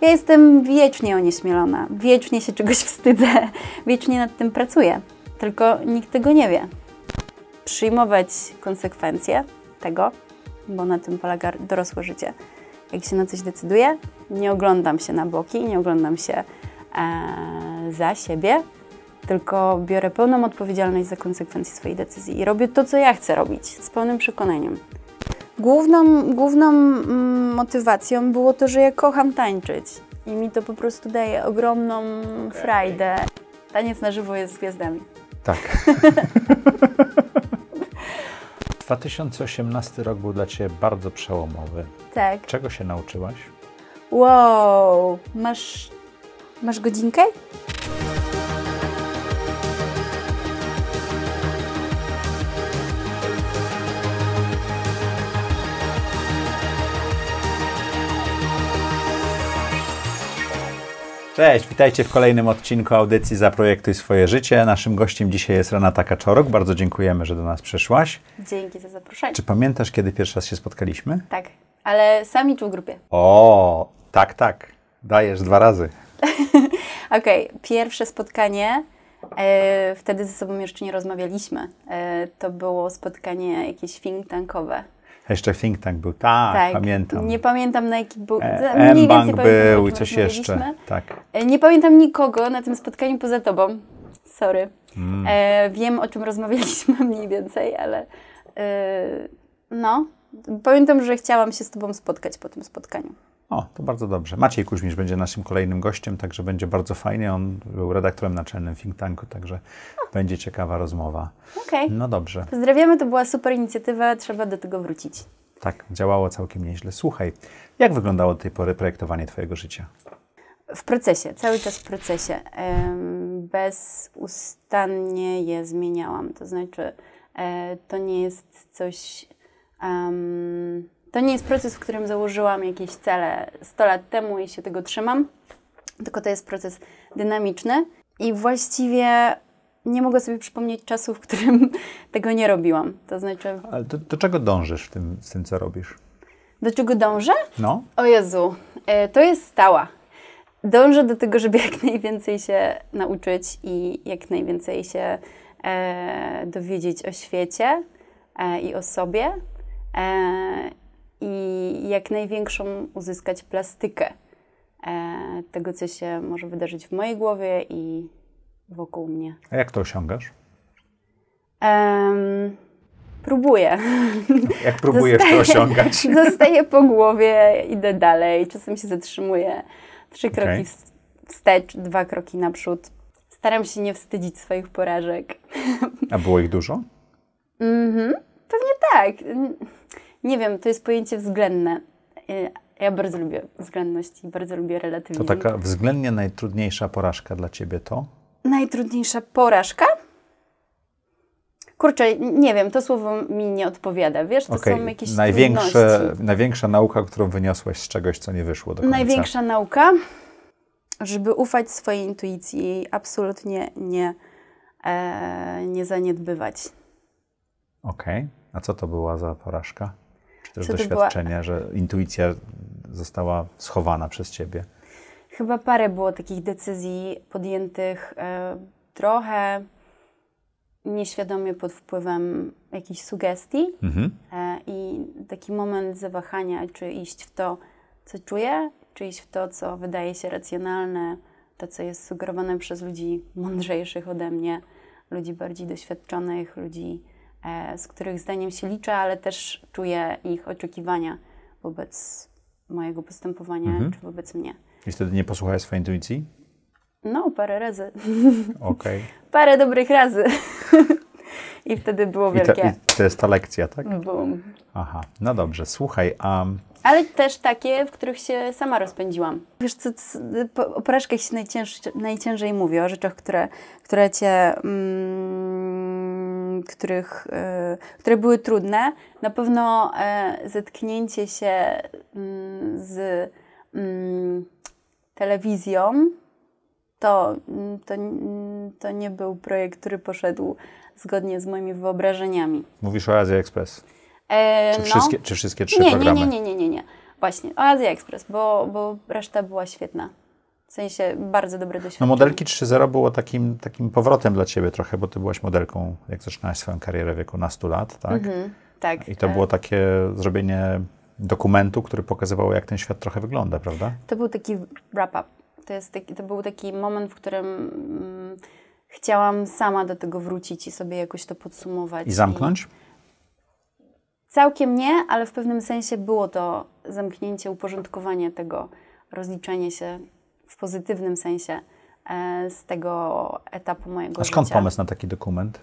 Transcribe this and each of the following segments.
Ja jestem wiecznie onieśmielona, wiecznie się czegoś wstydzę, wiecznie nad tym pracuję, tylko nikt tego nie wie. Przyjmować konsekwencje tego, bo na tym polega dorosłe życie. Jak się na coś decyduję, nie oglądam się na boki, nie oglądam się e, za siebie, tylko biorę pełną odpowiedzialność za konsekwencje swojej decyzji i robię to, co ja chcę robić, z pełnym przekonaniem. Główną, główną mm, motywacją było to, że ja kocham tańczyć i mi to po prostu daje ogromną okay. frajdę. Taniec na żywo jest z gwiazdami. Tak. 2018 rok był dla Ciebie bardzo przełomowy. Tak. Czego się nauczyłaś? Wow, masz, masz godzinkę? Cześć, witajcie w kolejnym odcinku audycji Zaprojektuj swoje życie. Naszym gościem dzisiaj jest Renata Kaczorok. Bardzo dziękujemy, że do nas przyszłaś. Dzięki za zaproszenie. Czy pamiętasz, kiedy pierwszy raz się spotkaliśmy? Tak, ale sami czy w grupie? O, tak, tak. Dajesz dwa razy. Okej, okay. pierwsze spotkanie. E, wtedy ze sobą jeszcze nie rozmawialiśmy. E, to było spotkanie jakieś think tankowe jeszcze think tank był, tak, tak, pamiętam. Nie pamiętam na jaki był. E, M-Bank był i coś jeszcze. Tak. E, nie pamiętam nikogo na tym spotkaniu poza tobą. Sorry. Mm. E, wiem, o czym rozmawialiśmy mniej więcej, ale e, no. Pamiętam, że chciałam się z tobą spotkać po tym spotkaniu. O, to bardzo dobrze. Maciej Kuźmisz będzie naszym kolejnym gościem, także będzie bardzo fajnie. On był redaktorem naczelnym think tanku, także A. będzie ciekawa rozmowa. Okej. Okay. No dobrze. Pozdrawiamy, to była super inicjatywa, trzeba do tego wrócić. Tak, działało całkiem nieźle. Słuchaj, jak wyglądało do tej pory projektowanie Twojego życia? W procesie, cały czas w procesie. Bezustannie je zmieniałam. To znaczy, e, to nie jest coś. Um, to nie jest proces, w którym założyłam jakieś cele 100 lat temu i się tego trzymam, tylko to jest proces dynamiczny i właściwie nie mogę sobie przypomnieć czasu, w którym tego nie robiłam. To znaczy. Ale do, do czego dążysz w tym, w tym, co robisz? Do czego dążę? No. O Jezu, e, to jest stała. Dążę do tego, żeby jak najwięcej się nauczyć i jak najwięcej się e, dowiedzieć o świecie e, i o sobie. E, i jak największą uzyskać plastykę e, tego, co się może wydarzyć w mojej głowie i wokół mnie. A jak to osiągasz? Um, próbuję. Jak próbujesz zostaję, to osiągać? Zostaję po głowie, idę dalej. Czasem się zatrzymuję. Trzy kroki okay. wstecz, dwa kroki naprzód. Staram się nie wstydzić swoich porażek. A było ich dużo? Mhm, pewnie tak nie wiem, to jest pojęcie względne. Y, ja bardzo lubię względność i bardzo lubię relatywizm. To taka względnie najtrudniejsza porażka dla ciebie to? Najtrudniejsza porażka? Kurczę, nie wiem, to słowo mi nie odpowiada. Wiesz, to okay. są jakieś Największe, trudności. Największa nauka, którą wyniosłaś z czegoś, co nie wyszło do końca. Największa nauka, żeby ufać swojej intuicji i absolutnie nie, e, nie zaniedbywać. Okej. Okay. A co to była za porażka? też Co doświadczenie, była... że intuicja została schowana przez ciebie? Chyba parę było takich decyzji podjętych y, trochę nieświadomie pod wpływem jakichś sugestii mhm. E, i taki moment zawahania, czy iść w to, co czuję, czy iść w to, co wydaje się racjonalne, to, co jest sugerowane przez ludzi mądrzejszych ode mnie, ludzi bardziej doświadczonych, ludzi E, z których zdaniem się liczę, ale też czuję ich oczekiwania wobec mojego postępowania mhm. czy wobec mnie. I wtedy nie posłuchałeś swojej intuicji? No, parę razy. Okej. Okay. parę dobrych razy. I wtedy było wielkie. I to, i to jest ta lekcja, tak? Boom. Aha, no dobrze, słuchaj. Um... Ale też takie, w których się sama rozpędziłam. Wiesz co, o porażkach się najcięż, najciężej mówi, o rzeczach, które, które cię mm, których, y, które były trudne. Na pewno e, zetknięcie się mm, z mm, telewizją to, mm, to, to nie był projekt, który poszedł zgodnie z moimi wyobrażeniami. Mówisz o Azja Express? E, czy, no, wszystkie, czy wszystkie trzy nie, programy? Nie, nie, nie, nie, nie. Właśnie, o Azja Express, bo, bo reszta była świetna. W sensie bardzo dobre no, doświadczenie. No modelki 3.0 było takim, takim powrotem dla Ciebie trochę, bo Ty byłaś modelką, jak zaczynałaś swoją karierę w wieku nastu lat, tak? Mhm, tak. I to tak. było takie zrobienie dokumentu, który pokazywał, jak ten świat trochę wygląda, prawda? To był taki wrap-up. To, jest to był taki moment, w którym mm, chciałam sama do tego wrócić i sobie jakoś to podsumować. I zamknąć? I... Całkiem nie, ale w pewnym sensie było to zamknięcie, uporządkowanie tego, rozliczenie się w pozytywnym sensie e, z tego etapu mojego A skąd życia. pomysł na taki dokument?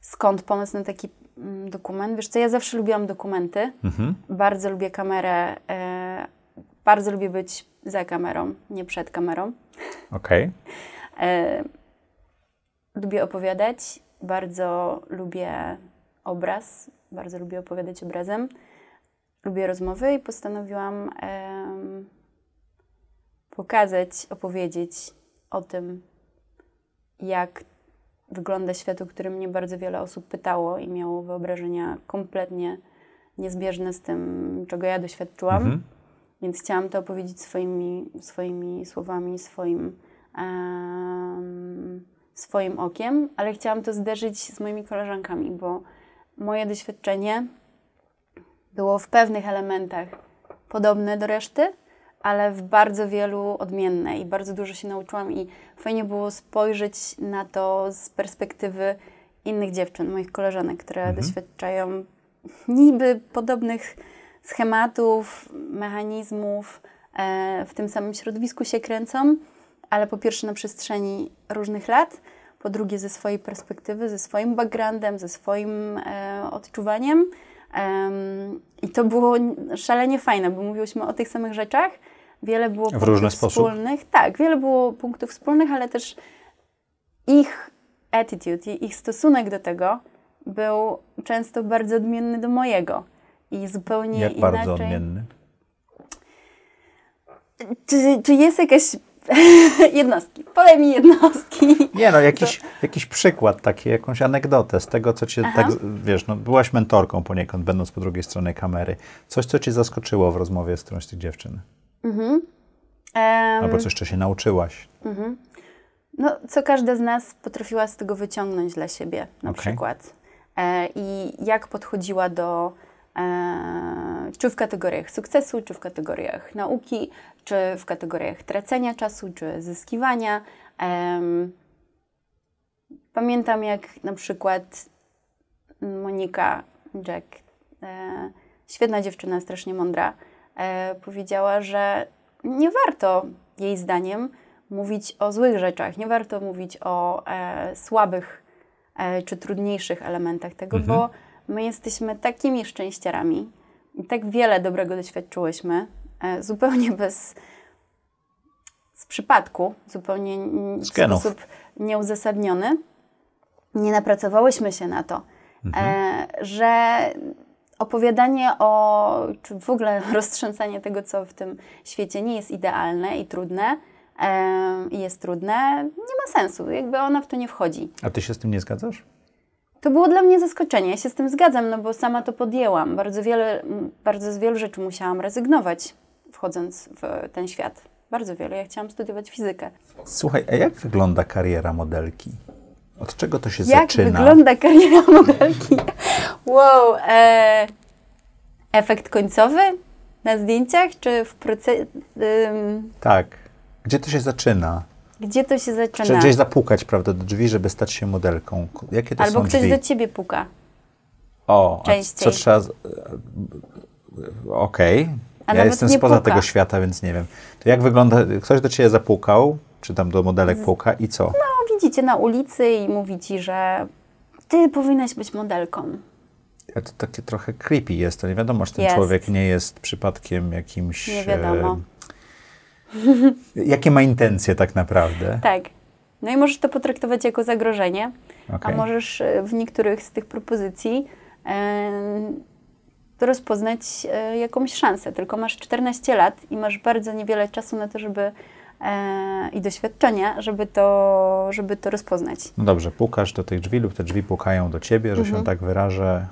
Skąd pomysł na taki mm, dokument? Wiesz co, ja zawsze lubiłam dokumenty. Mhm. Bardzo lubię kamerę. E, bardzo lubię być za kamerą, nie przed kamerą. Okej. Okay. E, lubię opowiadać. Bardzo lubię obraz. Bardzo lubię opowiadać obrazem. Lubię rozmowy i postanowiłam pokazać, opowiedzieć o tym, jak wygląda świat, o którym mnie bardzo wiele osób pytało i miało wyobrażenia kompletnie niezbieżne z tym, czego ja doświadczyłam. Mhm. Więc chciałam to opowiedzieć swoimi, swoimi słowami, swoim, um, swoim okiem, ale chciałam to zderzyć z moimi koleżankami, bo moje doświadczenie było w pewnych elementach podobne do reszty, ale w bardzo wielu odmienne i bardzo dużo się nauczyłam i fajnie było spojrzeć na to z perspektywy innych dziewczyn, moich koleżanek, które mhm. doświadczają niby podobnych schematów, mechanizmów, e, w tym samym środowisku się kręcą, ale po pierwsze na przestrzeni różnych lat, po drugie ze swojej perspektywy, ze swoim backgroundem, ze swoim e, odczuwaniem. I to było szalenie fajne, bo mówiłyśmy o tych samych rzeczach, Wiele było w różny wspólnych. Sposób. Tak, wiele było punktów wspólnych, ale też ich attitude i ich stosunek do tego był często bardzo odmienny do mojego. I zupełnie Jak inaczej. bardzo odmienny? Czy, czy jest jakieś jednostki. Podaj mi jednostki. Nie no, jakiś, to... jakiś przykład taki, jakąś anegdotę z tego, co cię tak, wiesz, no byłaś mentorką poniekąd, będąc po drugiej stronie kamery. Coś, co cię zaskoczyło w rozmowie z którąś z tych dziewczyn. Mhm. Um, Albo coś jeszcze się nauczyłaś. Mhm. No, co każda z nas potrafiła z tego wyciągnąć dla siebie, na okay. przykład. E, I jak podchodziła do, e, czy w kategoriach sukcesu, czy w kategoriach nauki, czy w kategoriach tracenia czasu, czy zyskiwania. E, pamiętam, jak na przykład Monika Jack, e, świetna dziewczyna, strasznie mądra, E, powiedziała, że nie warto jej zdaniem mówić o złych rzeczach, nie warto mówić o e, słabych e, czy trudniejszych elementach tego, mhm. bo my jesteśmy takimi szczęściarami i tak wiele dobrego doświadczyłyśmy, zupełnie bez z przypadku, zupełnie w sposób nieuzasadniony. Nie napracowałyśmy się na to, mhm. że opowiadanie o, czy w ogóle roztrząsanie tego, co w tym świecie nie jest idealne i trudne, i jest trudne, nie ma sensu. Jakby ona w to nie wchodzi. A ty się z tym nie zgadzasz? To było dla mnie zaskoczenie. Ja się z tym zgadzam, no bo sama to podjęłam. Bardzo, wiele, bardzo z wielu rzeczy musiałam rezygnować, wchodząc w ten świat. Bardzo wiele. Ja chciałam studiować fizykę. Słuchaj, a jak wygląda kariera modelki? Od czego to się Jak zaczyna? Jak wygląda kariera modelki? Wow. E, efekt końcowy na zdjęciach, czy w procesie? tak. Gdzie to się zaczyna? Gdzie to się zaczyna? Czy gdzieś zapukać, prawda, do drzwi, żeby stać się modelką. Jakie to Albo są ktoś drzwi? do ciebie puka. O, Częściej. co trzeba... Okej. Okay. ja jestem spoza puka. tego świata, więc nie wiem. To jak wygląda... Ktoś do ciebie zapukał, czy tam do modelek puka i co? No widzi cię na ulicy i mówi ci, że ty powinnaś być modelką. to takie trochę creepy jest, to nie wiadomo, czy ten jest. człowiek nie jest przypadkiem jakimś... Nie wiadomo. E, jakie ma intencje tak naprawdę? Tak. No i możesz to potraktować jako zagrożenie, okay. a możesz e, w niektórych z tych propozycji e, rozpoznać e, jakąś szansę. Tylko masz 14 lat i masz bardzo niewiele czasu na to, żeby E, i doświadczenia, żeby to, żeby to rozpoznać. No dobrze, pukasz do tych drzwi lub te drzwi pukają do ciebie, że mhm. się tak wyrażę.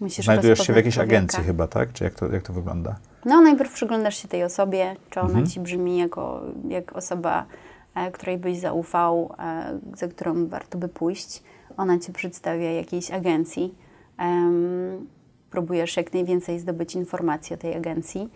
Musisz Znajdujesz się w jakiejś człowieka. agencji chyba, tak? Czy jak to, jak to wygląda? No, najpierw przyglądasz się tej osobie, czy ona mhm. ci brzmi jako jak osoba, e, której byś zaufał, e, za którą warto by pójść. Ona cię przedstawia jakiejś agencji. Um, próbujesz jak najwięcej zdobyć informacji o tej agencji.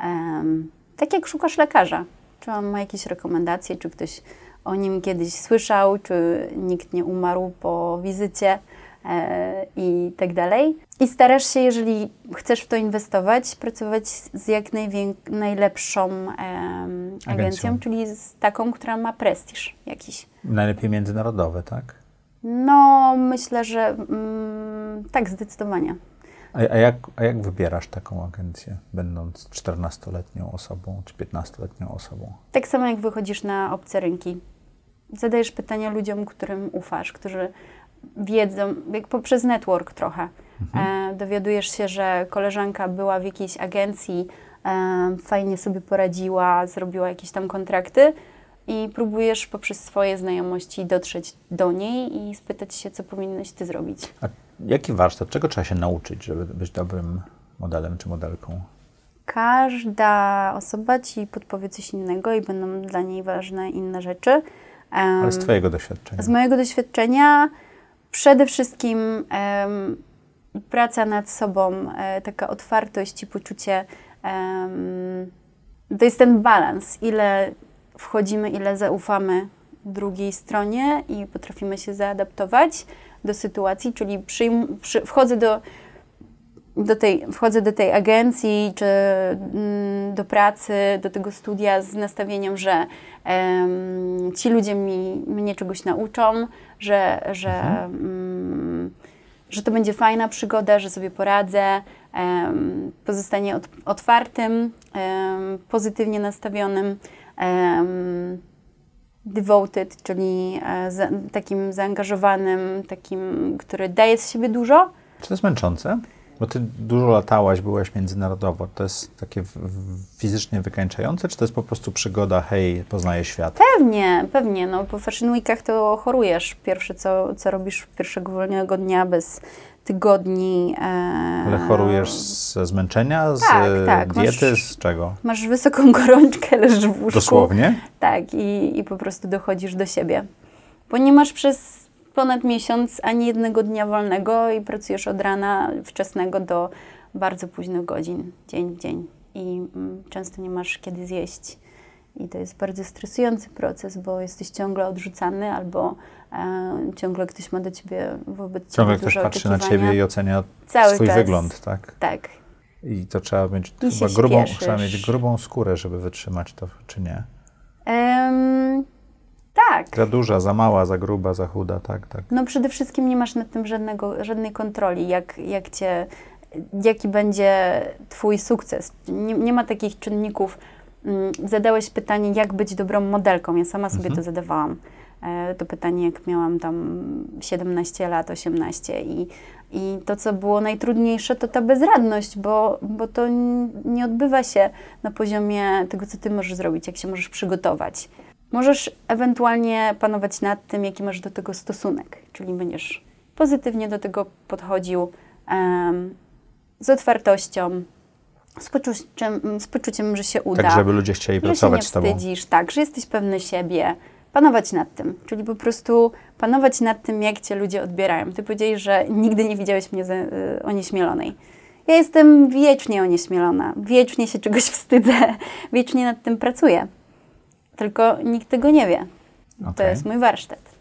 Um, tak jak szukasz lekarza, czy on ma jakieś rekomendacje, czy ktoś o nim kiedyś słyszał, czy nikt nie umarł po wizycie e, i tak dalej. I starasz się, jeżeli chcesz w to inwestować, pracować z jak najlepszą e, agencją, agencją, czyli z taką, która ma prestiż jakiś. Najlepiej międzynarodowy, tak? No, myślę, że mm, tak, zdecydowanie. A, a, jak, a jak wybierasz taką agencję, będąc 14-letnią osobą czy 15-letnią osobą? Tak samo jak wychodzisz na obce rynki. Zadajesz pytania ludziom, którym ufasz, którzy wiedzą, jak poprzez network trochę. Mhm. E, dowiadujesz się, że koleżanka była w jakiejś agencji, e, fajnie sobie poradziła, zrobiła jakieś tam kontrakty i próbujesz poprzez swoje znajomości dotrzeć do niej i spytać się, co powinnaś ty zrobić. A jaki warsztat, czego trzeba się nauczyć, żeby być dobrym modelem czy modelką? Każda osoba ci podpowie coś innego i będą dla niej ważne inne rzeczy. Um, Ale z Twojego doświadczenia? Z mojego doświadczenia przede wszystkim um, praca nad sobą, e, taka otwartość i poczucie. Um, to jest ten balans, ile wchodzimy, ile zaufamy drugiej stronie i potrafimy się zaadaptować do sytuacji, czyli przyjm, przy, wchodzę do do tej, wchodzę do tej agencji czy mm, do pracy, do tego studia z nastawieniem, że ci ludzie mi, mnie czegoś nauczą, że, że, mhm. mm, że to będzie fajna przygoda, że sobie poradzę, um, pozostanie otwartym, pozytywnie nastawionym devoted, czyli e, takim zaangażowanym, takim, który daje z siebie dużo. Czy to jest męczące? Bo ty dużo latałaś, byłaś międzynarodowo. To jest takie fizycznie wykańczające, czy to jest po prostu przygoda, hej, poznaję świat? Pewnie, pewnie. No, po Fashion Weekach to chorujesz. Pierwsze, co, co robisz pierwszego wolnego dnia bez tygodni. E... Ale chorujesz ze zmęczenia, z tak, tak. diety, masz, z czego? Masz wysoką gorączkę, leżysz w łóżku. Dosłownie? Tak, i, i po prostu dochodzisz do siebie. Ponieważ przez ponad miesiąc ani jednego dnia wolnego i pracujesz od rana wczesnego do bardzo późnych godzin, dzień w dzień. I mm, często nie masz kiedy zjeść. I to jest bardzo stresujący proces, bo jesteś ciągle odrzucany albo e, ciągle ktoś ma do ciebie wobec ciągle ciebie Ciągle ktoś patrzy na ciebie i ocenia Cały swój czas. wygląd, tak? Tak. I to trzeba mieć I chyba grubą, trzeba mieć grubą skórę, żeby wytrzymać to, czy nie? Um, tak. Za duża, za mała, za gruba, za chuda, tak, tak. No przede wszystkim nie masz nad tym żadnego, żadnej kontroli, jak, jak cię, jaki będzie twój sukces. Nie, nie ma takich czynników, Mm, zadałeś pytanie, jak być dobrą modelką. Ja sama sobie mhm. to zadawałam. E, to pytanie, jak miałam tam 17 lat, 18 i, i to, co było najtrudniejsze, to ta bezradność, bo, bo to nie odbywa się na poziomie tego, co ty możesz zrobić, jak się możesz przygotować. Możesz ewentualnie panować nad tym, jaki masz do tego stosunek, czyli będziesz pozytywnie do tego podchodził, um, z otwartością, z poczuciem, z poczuciem, że się uda. Tak, żeby ludzie chcieli pracować z tobą. Że się nie wstydzisz, tak, że jesteś pewny siebie. Panować nad tym, czyli po prostu panować nad tym, jak cię ludzie odbierają. Ty powiedziałeś, że nigdy nie widziałeś mnie za, y, onieśmielonej. Ja jestem wiecznie onieśmielona, wiecznie się czegoś wstydzę, wiecznie nad tym pracuję. Tylko nikt tego nie wie. Okay. To jest mój warsztat.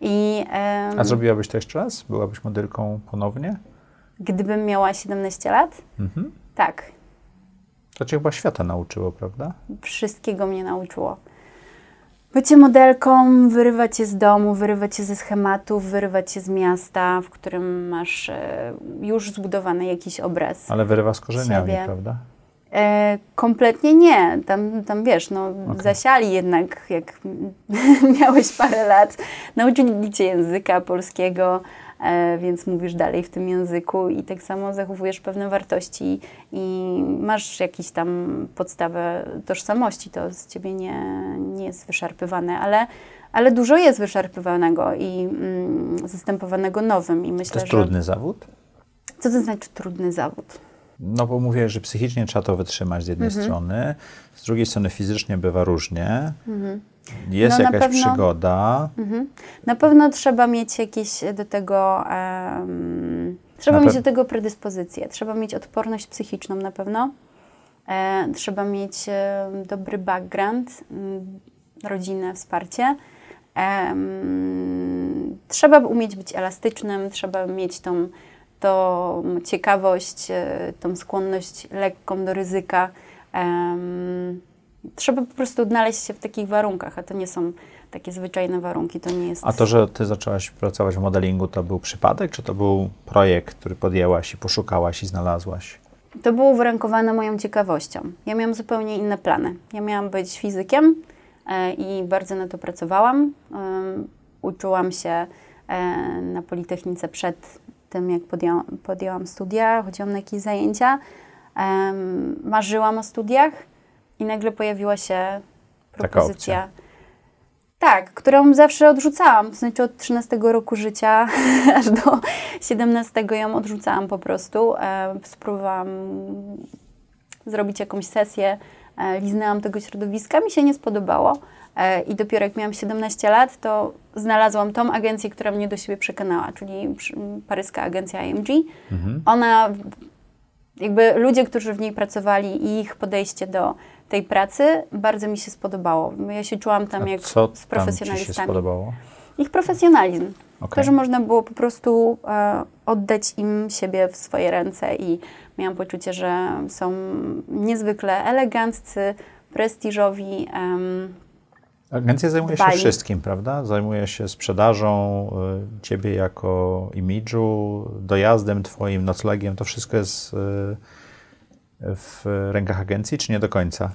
I, A zrobiłabyś to jeszcze raz? Byłabyś modelką ponownie? Gdybym miała 17 lat? Mhm. Tak. To cię chyba świata nauczyło, prawda? Wszystkiego mnie nauczyło. Bycie modelką, wyrywać się z domu, wyrywać się ze schematów, wyrywać się z miasta, w którym masz e, już zbudowany jakiś obraz. Ale wyrywa z korzeniami, siebie. prawda? E, kompletnie nie. Tam, tam wiesz, no, okay. zasiali jednak, jak miałeś parę lat, nauczyli cię języka polskiego, E, więc mówisz dalej w tym języku i tak samo zachowujesz pewne wartości i masz jakąś tam podstawę tożsamości. To z ciebie nie, nie jest wyszarpywane, ale ale dużo jest wyszarpywanego i mm, zastępowanego nowym. I myślę, to jest że... trudny zawód? Co to znaczy trudny zawód? No bo mówię, że psychicznie trzeba to wytrzymać z jednej mhm. strony, z drugiej strony fizycznie bywa różnie. Mhm. Jest no, jakaś pewno, przygoda. Mhm. Na pewno trzeba mieć jakieś e, do tego. Um, trzeba mieć do tego predyspozycję, trzeba mieć odporność psychiczną na pewno. E, trzeba mieć e, dobry background, m, mm, rodzinę, wsparcie. E, m, trzeba umieć być elastycznym, trzeba mieć tą, tą ciekawość, e, tą skłonność lekką do ryzyka trzeba po prostu odnaleźć się w takich warunkach, a to nie są takie zwyczajne warunki, to nie jest... A to, że ty zaczęłaś pracować w modelingu, to był przypadek, czy to był projekt, który podjęłaś i poszukałaś i znalazłaś? To było uwarunkowane moją ciekawością. Ja miałam zupełnie inne plany. Ja miałam być fizykiem e, i bardzo na to pracowałam. Uczyłam się e, na Politechnice przed tym, jak podjęłam studia, chodziłam na jakieś zajęcia. Marzyłam o studiach, i nagle pojawiła się propozycja. Tak, którą zawsze odrzucałam. W sensie znaczy od 13 roku życia aż do 17 ją odrzucałam po prostu. E, spróbowałam zrobić jakąś sesję, e, liznęłam tego środowiska, mi się nie spodobało. E, I dopiero jak miałam 17 lat, to znalazłam tą agencję, która mnie do siebie przekonała, czyli paryska agencja IMG. Mhm. Ona, jakby ludzie, którzy w niej pracowali i ich podejście do tej pracy bardzo mi się spodobało. Ja się czułam tam A jak co z profesjonalistami. Tam się spodobało? Ich profesjonalizm. Okay. To, że można było po prostu e, oddać im siebie w swoje ręce i miałam poczucie, że są niezwykle eleganccy, prestiżowi. Em, Agencja zajmuje dbali. się wszystkim, prawda? Zajmuje się sprzedażą e, ciebie jako imidżu, dojazdem twoim, noclegiem. To wszystko jest. E, w rękach agencji, czy nie do końca?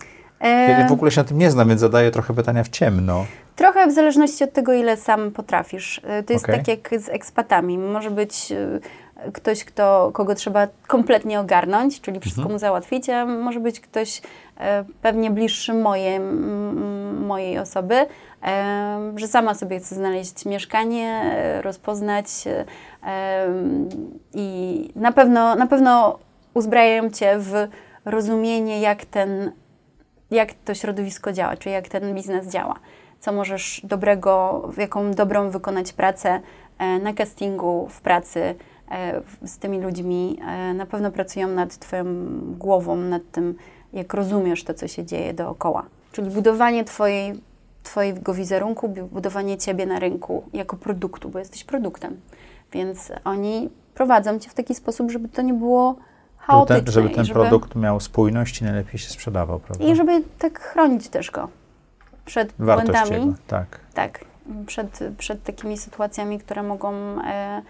Ja w ogóle się na tym nie znam, więc zadaję trochę pytania w ciemno. Trochę w zależności od tego, ile sam potrafisz. E, to jest okay. tak jak z ekspatami. Może być e, ktoś, kto, kogo trzeba kompletnie ogarnąć, czyli mhm. wszystko mhm. mu załatwić, a może być ktoś e, pewnie bliższy mojej, m, mojej osoby, że sama sobie chce znaleźć mieszkanie, rozpoznać i na pewno, na pewno uzbrajają cię w rozumienie, jak, ten, jak to środowisko działa, czy jak ten biznes działa. Co możesz dobrego, jaką dobrą wykonać pracę e, na castingu, w pracy e, z tymi ludźmi. E, na pewno pracują nad Twoją głową, nad tym, jak rozumiesz to, co się dzieje dookoła. Czyli budowanie twojej, Twojego wizerunku, budowanie Ciebie na rynku jako produktu, bo jesteś produktem. Więc oni prowadzą Cię w taki sposób, żeby to nie było chaotycznej. Żeby ten, żeby ten żeby... produkt miał spójność i najlepiej się sprzedawał, prawda? I żeby tak chronić też go przed Wartość błędami. Jego, tak. Tak, przed, przed takimi sytuacjami, które mogą e,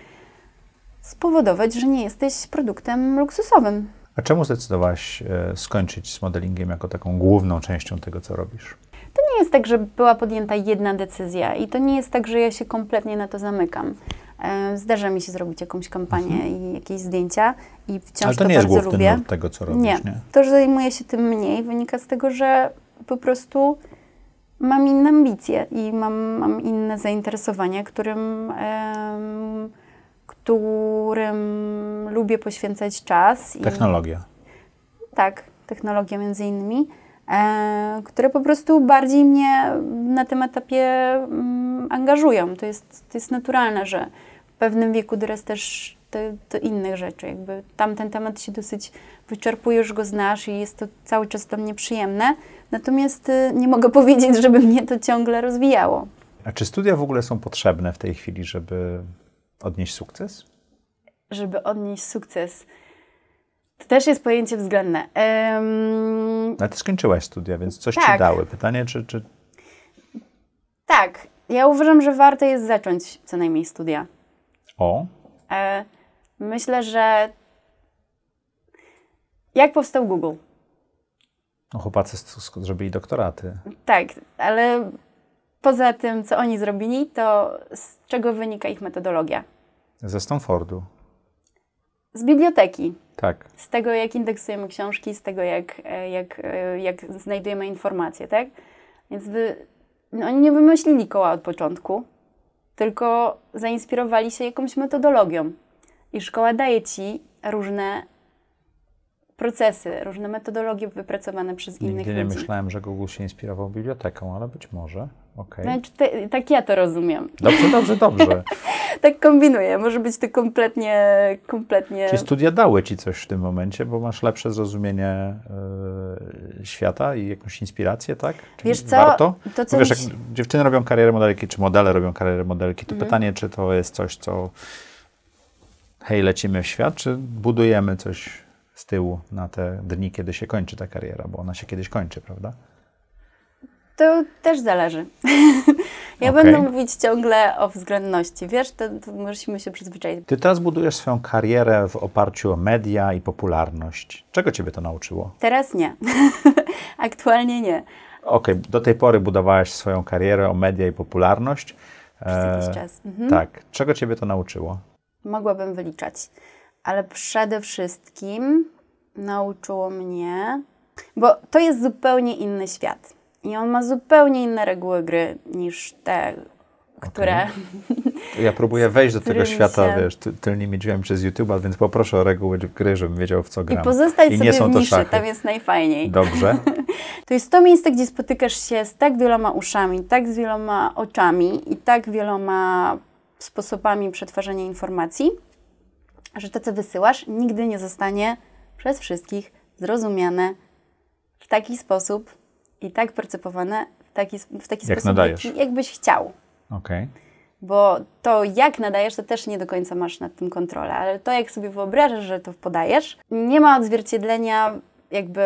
spowodować, że nie jesteś produktem luksusowym. A czemu zdecydowałaś e, skończyć z modelingiem jako taką główną częścią tego, co robisz? To nie jest tak, że była podjęta jedna decyzja i to nie jest tak, że ja się kompletnie na to zamykam. E, zdarza mi się zrobić jakąś kampanię mhm. i jakieś zdjęcia i wciąż Ale to, to nie jest lubię. nurt tego, co robisz, nie. nie? To, że zajmuję się tym mniej, wynika z tego, że po prostu mam inne ambicje i mam, mam inne zainteresowanie, którym, em, którym lubię poświęcać czas. Technologia. I, tak, technologia między innymi, e, które po prostu bardziej mnie na tym etapie m, mm, angażują. To jest, to jest naturalne, że w pewnym wieku teraz też do, innych rzeczy. Jakby tam ten temat się dosyć wyczerpuje, już go znasz i jest to cały czas dla mnie przyjemne. Natomiast y, nie mogę powiedzieć, żeby mnie to ciągle rozwijało. A czy studia w ogóle są potrzebne w tej chwili, żeby odnieść sukces? Żeby odnieść sukces. To też jest pojęcie względne. Um... Ale ty skończyłaś studia, więc coś tak. ci dały. Pytanie, czy, czy. Tak. Ja uważam, że warto jest zacząć co najmniej studia o? E, myślę, że jak powstał Google? No chłopacy zrobili doktoraty. Tak, ale poza tym, co oni zrobili, to z czego wynika ich metodologia? Ze Stanfordu. Z biblioteki. Tak. Z tego, jak indeksujemy książki, z tego, jak, e, jak, e, jak znajdujemy informacje, tak? Więc wy, no, oni nie wymyślili koła od początku tylko zainspirowali się jakąś metodologią. I szkoła daje ci różne procesy, różne metodologie wypracowane przez innych nie ludzi. nie myślałem, że Google się inspirował biblioteką, ale być może. Okay. Znaczy, te, tak ja to rozumiem. Dobrze, dobrze, dobrze. tak kombinuję. Może być to kompletnie, kompletnie... Czy studia dały Ci coś w tym momencie, bo masz lepsze zrozumienie yy, świata i jakąś inspirację, tak? Czyli wiesz co? Warto? To, co wiesz, jak dziewczyny robią karierę modelki, czy modele robią karierę modelki, to mhm. pytanie, czy to jest coś, co hej, lecimy w świat, czy budujemy coś z tyłu na te dni, kiedy się kończy ta kariera, bo ona się kiedyś kończy, prawda? To też zależy. ja okay. będę mówić ciągle o względności. Wiesz, to, to musimy się przyzwyczaić. Ty teraz budujesz swoją karierę w oparciu o media i popularność. Czego ciebie to nauczyło? Teraz nie. Aktualnie nie. Okej, okay. do tej pory budowałaś swoją karierę o media i popularność. Przez jakiś e, czas. Mhm. Tak. Czego ciebie to nauczyło? Mogłabym wyliczać ale przede wszystkim nauczyło mnie, bo to jest zupełnie inny świat i on ma zupełnie inne reguły gry niż te, które. Okay. Ja próbuję wejść do tego świata, się... wiesz, tylnymi drzwiami przez YouTube'a, więc poproszę o reguły gry, żebym wiedział, w co gram. I pozostać I nie są w niszy, to szachy. tam jest najfajniej. Dobrze. to jest to miejsce, gdzie spotykasz się z tak wieloma uszami, tak z wieloma oczami i tak wieloma sposobami przetwarzania informacji, że to, co wysyłasz, nigdy nie zostanie przez wszystkich zrozumiane w taki sposób i tak percepowane w taki, w taki jak sposób, nadajesz. jakbyś chciał. Okej. Okay. Bo to, jak nadajesz, to też nie do końca masz nad tym kontrolę, ale to, jak sobie wyobrażasz, że to podajesz, nie ma odzwierciedlenia jakby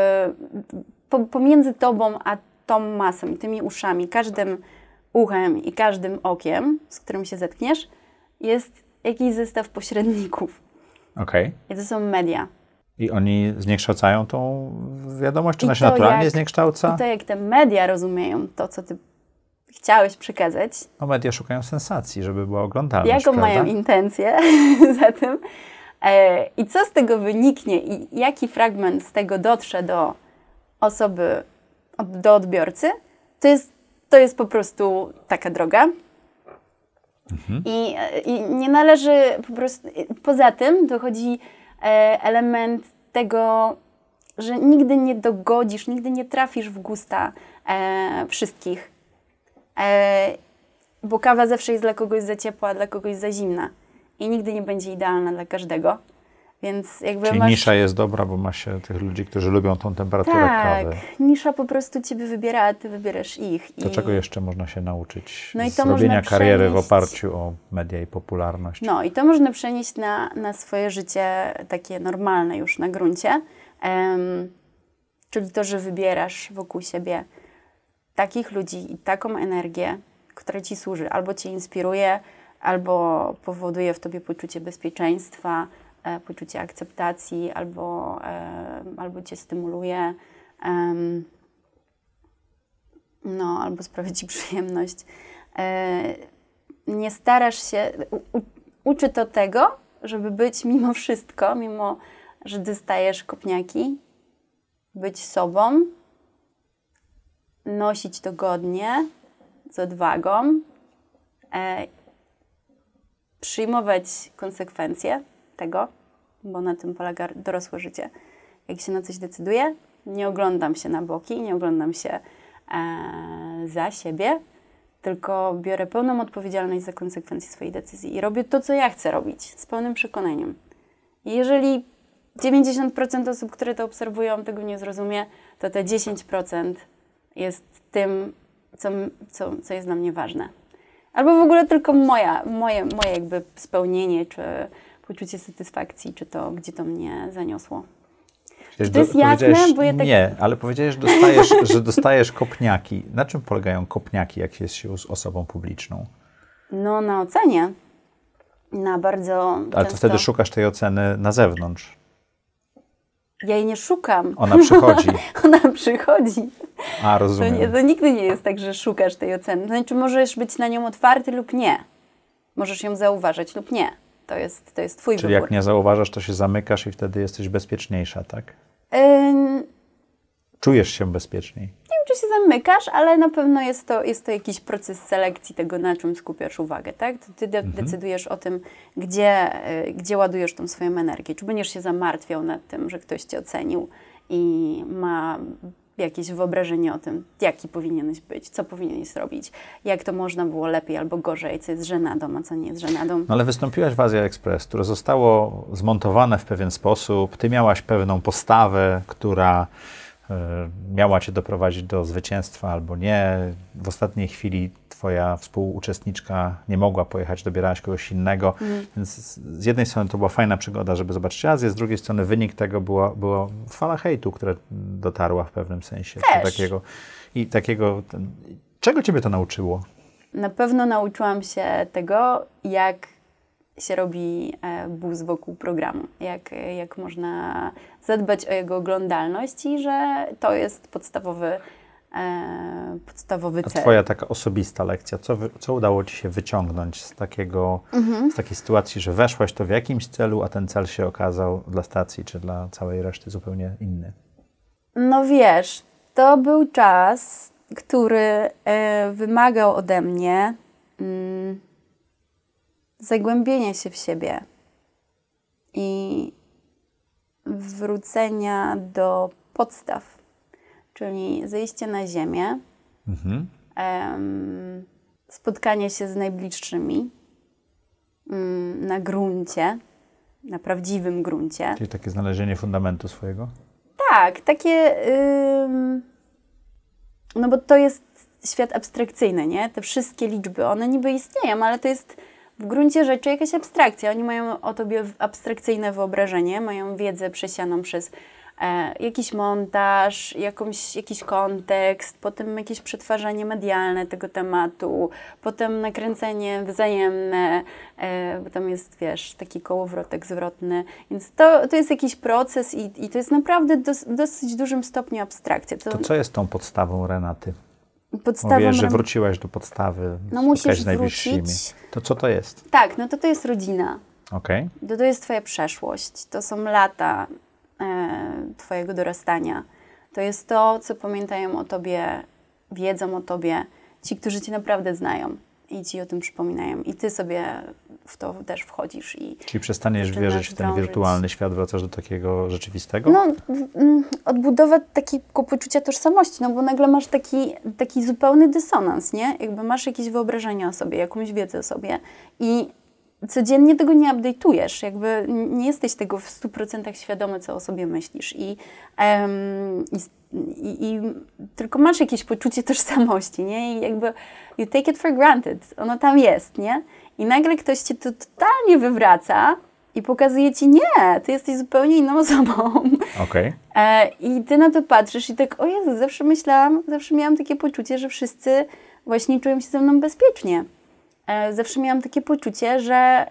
po, pomiędzy tobą a tą masą, tymi uszami, każdym uchem i każdym okiem, z którym się zetkniesz, jest jakiś zestaw pośredników. Okej. Okay. I to są media. I oni zniekształcają tą wiadomość? Czy ona się naturalnie jak, zniekształca? I to jak te media rozumieją to, co ty chciałeś przekazać. No media szukają sensacji, żeby była oglądalność, Jaką prawda? mają intencję za tym? E, I co z tego wyniknie i jaki fragment z tego dotrze do osoby, do odbiorcy? To jest, to jest po prostu taka droga. Mhm. I, I, nie należy po prostu. Poza tym dochodzi e, element tego, że nigdy nie dogodzisz, nigdy nie trafisz w gusta e, wszystkich. E, bo kawa zawsze jest dla kogoś za ciepła, dla kogoś za zimna. I nigdy nie będzie idealna dla każdego. Więc jakby Czyli masz... nisza jest dobra, bo ma się tych ludzi, którzy lubią tą temperaturę tak, kawy. Tak, nisza po prostu ciebie wybiera, a ty wybierasz ich. To czego jeszcze można się nauczyć no i to robienia kariery przenieść... w oparciu o media i popularność? No i to można przenieść na, na swoje życie takie normalne już na gruncie. Um, czyli to, że wybierasz wokół siebie takich ludzi i taką energię, która ci służy, albo cię inspiruje, albo powoduje w tobie poczucie bezpieczeństwa, E, poczucie akceptacji albo, e, albo cię stymuluje, no, albo sprawia ci przyjemność. E, nie starasz się, u, uczy to tego, żeby być mimo wszystko, mimo że dostajesz kopniaki, być sobą, nosić dogodnie, z odwagą, e, przyjmować konsekwencje tego, bo na tym polega dorosłe życie. Jak się na coś decyduję, nie oglądam się na boki, nie oglądam się e, za siebie, tylko biorę pełną odpowiedzialność za konsekwencje swojej decyzji i robię to, co ja chcę robić, z pełnym przekonaniem. I jeżeli 90% osób, które to obserwują, tego nie zrozumie, to te 10% jest tym, co, co, co jest dla mnie ważne. Albo w ogóle tylko moja, moje, moje jakby spełnienie czy poczucie satysfakcji, czy to, gdzie to mnie zaniosło. Czy to jest jasne? Bo ja tak... Nie, ale powiedziałeś, że dostajesz, że dostajesz kopniaki. Na czym polegają kopniaki, jak jest się z osobą publiczną? No, na ocenie. Na bardzo. Ale często... to wtedy szukasz tej oceny na zewnątrz. Ja jej nie szukam. Ona przychodzi. Ona przychodzi. A, rozumiem. To, nie, to, nigdy nie jest tak, że szukasz tej oceny. znaczy, możesz być na nią otwarty lub nie. Możesz ją zauważyć lub nie. To jest, to jest twój Czyli wybór. jak nie zauważasz, to się zamykasz i wtedy jesteś bezpieczniejsza, tak? Ym... Czujesz się bezpieczniej. Nie wiem, czy się zamykasz, ale na pewno jest to, jest to jakiś proces selekcji tego, na czym skupiasz uwagę, tak? To ty de- mhm. decydujesz o tym, gdzie, y, gdzie ładujesz tą swoją energię. Czy będziesz się zamartwiał nad tym, że ktoś cię ocenił i ma jakieś wyobrażenie o tym, jaki powinieneś być, co powinieneś robić, jak to można było lepiej albo gorzej, co jest żenadą, a co nie jest żenadą. No ale wystąpiłaś w Azja Express, które zostało zmontowane w pewien sposób, ty miałaś pewną postawę, która e, miała cię doprowadzić do zwycięstwa albo nie. W ostatniej chwili twoja współuczestniczka nie mogła pojechać, dobierałaś kogoś innego. Mm. Więc z jednej strony to była fajna przygoda, żeby zobaczyć Azję, z drugiej strony wynik tego była, była fala hejtu, która dotarła w pewnym sensie. Też. Takiego, I takiego... Ten, czego ciebie to nauczyło? Na pewno nauczyłam się tego, jak się robi e, buz wokół programu, jak, jak można zadbać o jego oglądalność i że to jest podstawowy E, podstawowy cel. A twoja taka osobista lekcja, co, co udało ci się wyciągnąć z, takiego, mhm. z takiej sytuacji, że weszłaś to w jakimś celu, a ten cel się okazał dla stacji czy dla całej reszty zupełnie inny? No wiesz, to był czas, który e, wymagał ode mnie mm, zagłębienia się w siebie i wrócenia do podstaw czyli zejście na ziemię, mhm. spotkanie się z najbliższymi mm, na gruncie, na prawdziwym gruncie. Czyli takie znalezienie fundamentu swojego? Tak, takie. no bo to jest świat abstrakcyjny, nie? Te wszystkie liczby, one niby istnieją, ale to jest w gruncie rzeczy jakaś abstrakcja. Oni mają o tobie abstrakcyjne wyobrażenie, mają wiedzę przesianą przez E, jakiś montaż, jakąś, jakiś kontekst, potem jakieś przetwarzanie medialne tego tematu, potem nakręcenie wzajemne, e, bo tam jest, wiesz, taki kołowrotek zwrotny. Więc to, to jest jakiś proces i, i to jest naprawdę dos, dosyć dużym stopniu abstrakcja. To, to co jest tą podstawą Renaty? podstawą. Mówię, że wróciłaś do podstawy. No musisz z najbliższymi. Wrócić. To co to jest? Tak, no to to jest rodzina. Okay. To, to jest twoja przeszłość. To są lata E, twojego dorastania. To jest to, co pamiętają o Tobie, wiedzą o Tobie ci, którzy Cię naprawdę znają i Ci o tym przypominają. I Ty sobie w to też wchodzisz. I Czyli przestaniesz wierzyć w ten drążyć. wirtualny świat, wracasz do takiego rzeczywistego? No, mm, odbudowa takiego poczucia tożsamości, no bo nagle masz taki, taki zupełny dysonans, nie? Jakby masz jakieś wyobrażenia o sobie, jakąś wiedzę o sobie i codziennie tego nie update'ujesz, jakby nie jesteś tego w 100% świadomy, co o sobie myślisz i, um, i, i, tylko masz jakieś poczucie tożsamości, nie? I jakby you take it for granted, ono tam jest, nie? I nagle ktoś cię to totalnie wywraca i pokazuje ci, nie, ty jesteś zupełnie inną osobą. Okay. E, I ty na to patrzysz i tak, o Jezu, zawsze myślałam, zawsze miałam takie poczucie, że wszyscy właśnie czują się ze mną bezpiecznie. E, zawsze miałam takie poczucie, że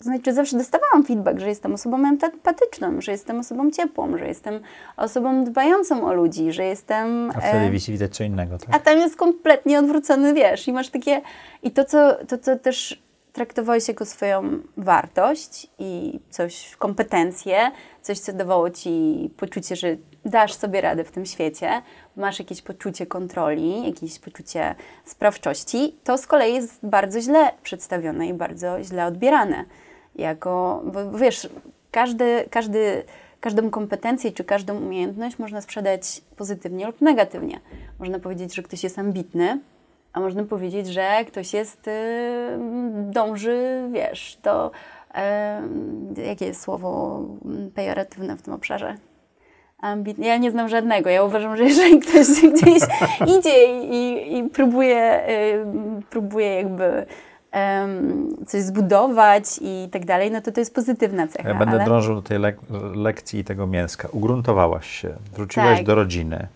znaczy zawsze dostawałam feedback, że jestem osobą empatyczną, że jestem osobą ciepłą, że jestem osobą dbającą o ludzi, że jestem... A e, w wisi widać co innego, tak? A tam jest kompletnie odwrócony, wiesz, i masz takie... I to, co, to, co też traktowałeś jako swoją wartość i coś, kompetencje, coś, co dawało ci poczucie, że dasz sobie radę w tym świecie, masz jakieś poczucie kontroli, jakieś poczucie sprawczości, to z kolei jest bardzo źle przedstawione i bardzo źle odbierane. Jako, bo wiesz, każdy, każdy, każdą kompetencję czy każdą umiejętność można sprzedać pozytywnie lub negatywnie. Można powiedzieć, że ktoś jest ambitny, a można powiedzieć, że ktoś jest, yy, dąży, wiesz, to. jakie jest słowo mm, pejoratywne w tym obszarze? ambitny. Ja nie znam żadnego. Ja uważam, że jeżeli ktoś gdzieś idzie i, i próbuje, y, próbuje jakby coś zbudować i tak dalej, no to to jest pozytywna cecha. Ja będę ale... drążył do tej lek lekcji i tego mięska. Ugruntowałaś się, wróciłaś tak. do rodziny.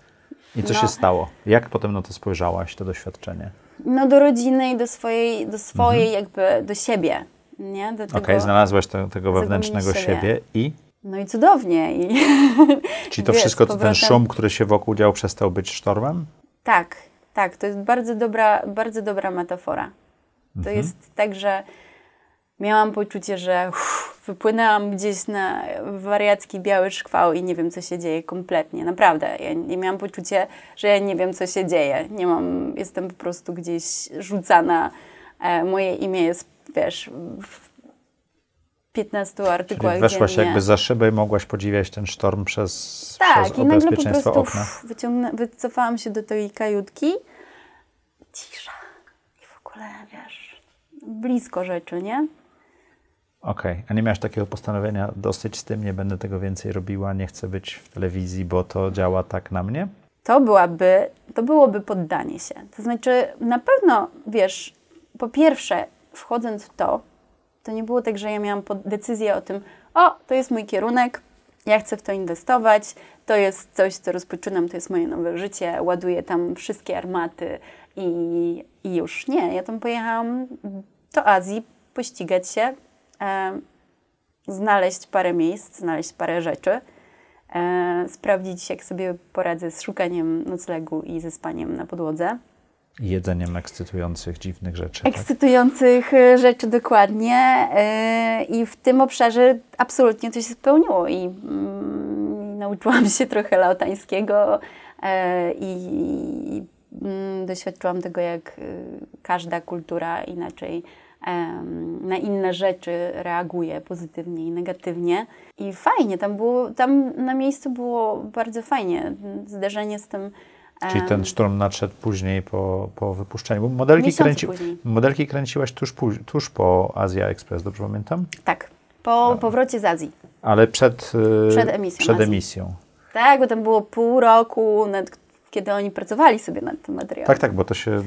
I co no. się stało? Jak potem na to spojrzałaś, to doświadczenie? No do rodziny i do swojej, do mhm. swojej mhm. jakby, do siebie. Okej, okay, znalazłaś te, tego wewnętrznego siebie. siebie i? No i cudownie. I Czyli to wszystko, to ten szum, który się wokół dział, przestał być sztormem? Tak, tak. To jest bardzo dobra, bardzo dobra metafora. To mhm. jest tak, że miałam poczucie, że uff, wypłynęłam gdzieś na wariacki biały szkwał i nie wiem, co się dzieje kompletnie. Naprawdę. Ja nie miałam poczucie, że ja nie wiem, co się dzieje. Nie mam, jestem po prostu gdzieś rzucana. E, moje imię jest, wiesz, w 15 artykułach Czyli weszłaś dziennie. jakby za szybę i mogłaś podziwiać ten sztorm przez, tak, przez i nagle prostu wycofałam się do tej kajutki. Cisza. I w ogóle, wiesz, blisko rzeczy, nie? Okej, okay. a nie miałaś takiego postanowienia, dosyć z tym, nie będę tego więcej robiła, nie chcę być w telewizji, bo to działa tak na mnie? To byłaby, to byłoby poddanie się. To znaczy, na pewno, wiesz, po pierwsze, wchodząc w to, to nie było tak, że ja miałam decyzję o tym, o, to jest mój kierunek, ja chcę w to inwestować, to jest coś, co rozpoczynam, to jest moje nowe życie, ładuję tam wszystkie armaty i, i już. Nie, ja tam pojechałam do Azji pościgać się, e, znaleźć parę miejsc, znaleźć parę rzeczy, e, sprawdzić, jak sobie poradzę z szukaniem noclegu i ze spaniem na podłodze jedzeniem ekscytujących, dziwnych rzeczy. Tak? Ekscytujących tak? rzeczy dokładnie e, i w tym obszarze absolutnie to się spełniło i mm, nauczyłam się trochę laotańskiego e, i mm, doświadczyłam tego, jak każda kultura inaczej na inne rzeczy reaguje pozytywnie i negatywnie. I fajnie, tam, było, tam na miejscu było bardzo fajnie. Zderzenie z tym Czyli ten szturm nadszedł później po, po wypuszczeniu. Modelki, kręci, później. modelki kręciłaś tuż, tuż po Azja Express, dobrze pamiętam? Tak, po powrocie z Azji. Ale przed, y, przed emisją. Przed emisją. Tak, bo tam było pół roku, nad, kiedy oni pracowali sobie nad tym materiałem. Tak, tak, bo to się,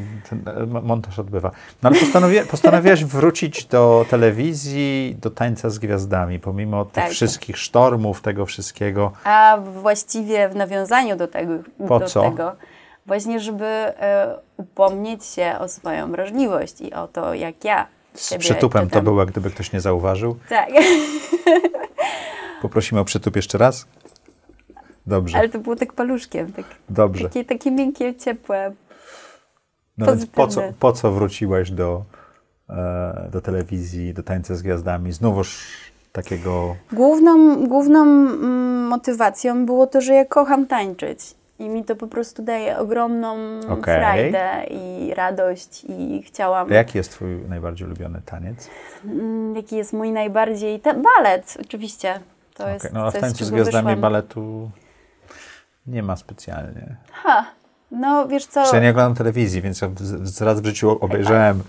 montaż odbywa. No ale postanowi, postanowiłaś wrócić do telewizji, do tańca z gwiazdami, pomimo tych tak. wszystkich sztormów, tego wszystkiego. A właściwie w nawiązaniu do tego. Po do co? Tego, właśnie, żeby e, upomnieć się o swoją wrażliwość i o to, jak ja. Z przytupem czytam. to było, gdyby ktoś nie zauważył. Tak. Poprosimy o przytup jeszcze raz. Dobrze. Ale to było tak paluszkiem. Tak, Dobrze. Takie, takie miękkie, ciepłe. No po co, po co wróciłaś do, e, do telewizji, do tańca z gwiazdami? Znowuż takiego... Główną, główną mm, motywacją było to, że ja kocham tańczyć. I mi to po prostu daje ogromną okay. frajdę i radość i chciałam... Jaki jest twój najbardziej ulubiony taniec? Mm, jaki jest mój najbardziej... Ta... Balet, oczywiście. To okay. jest no, a w tańcu z, z gwiazdami wyszłam. baletu nie ma specjalnie. Ha, no wiesz co... Jeszcze ja nie oglądam telewizji, więc zaraz raz w życiu obejrzałem,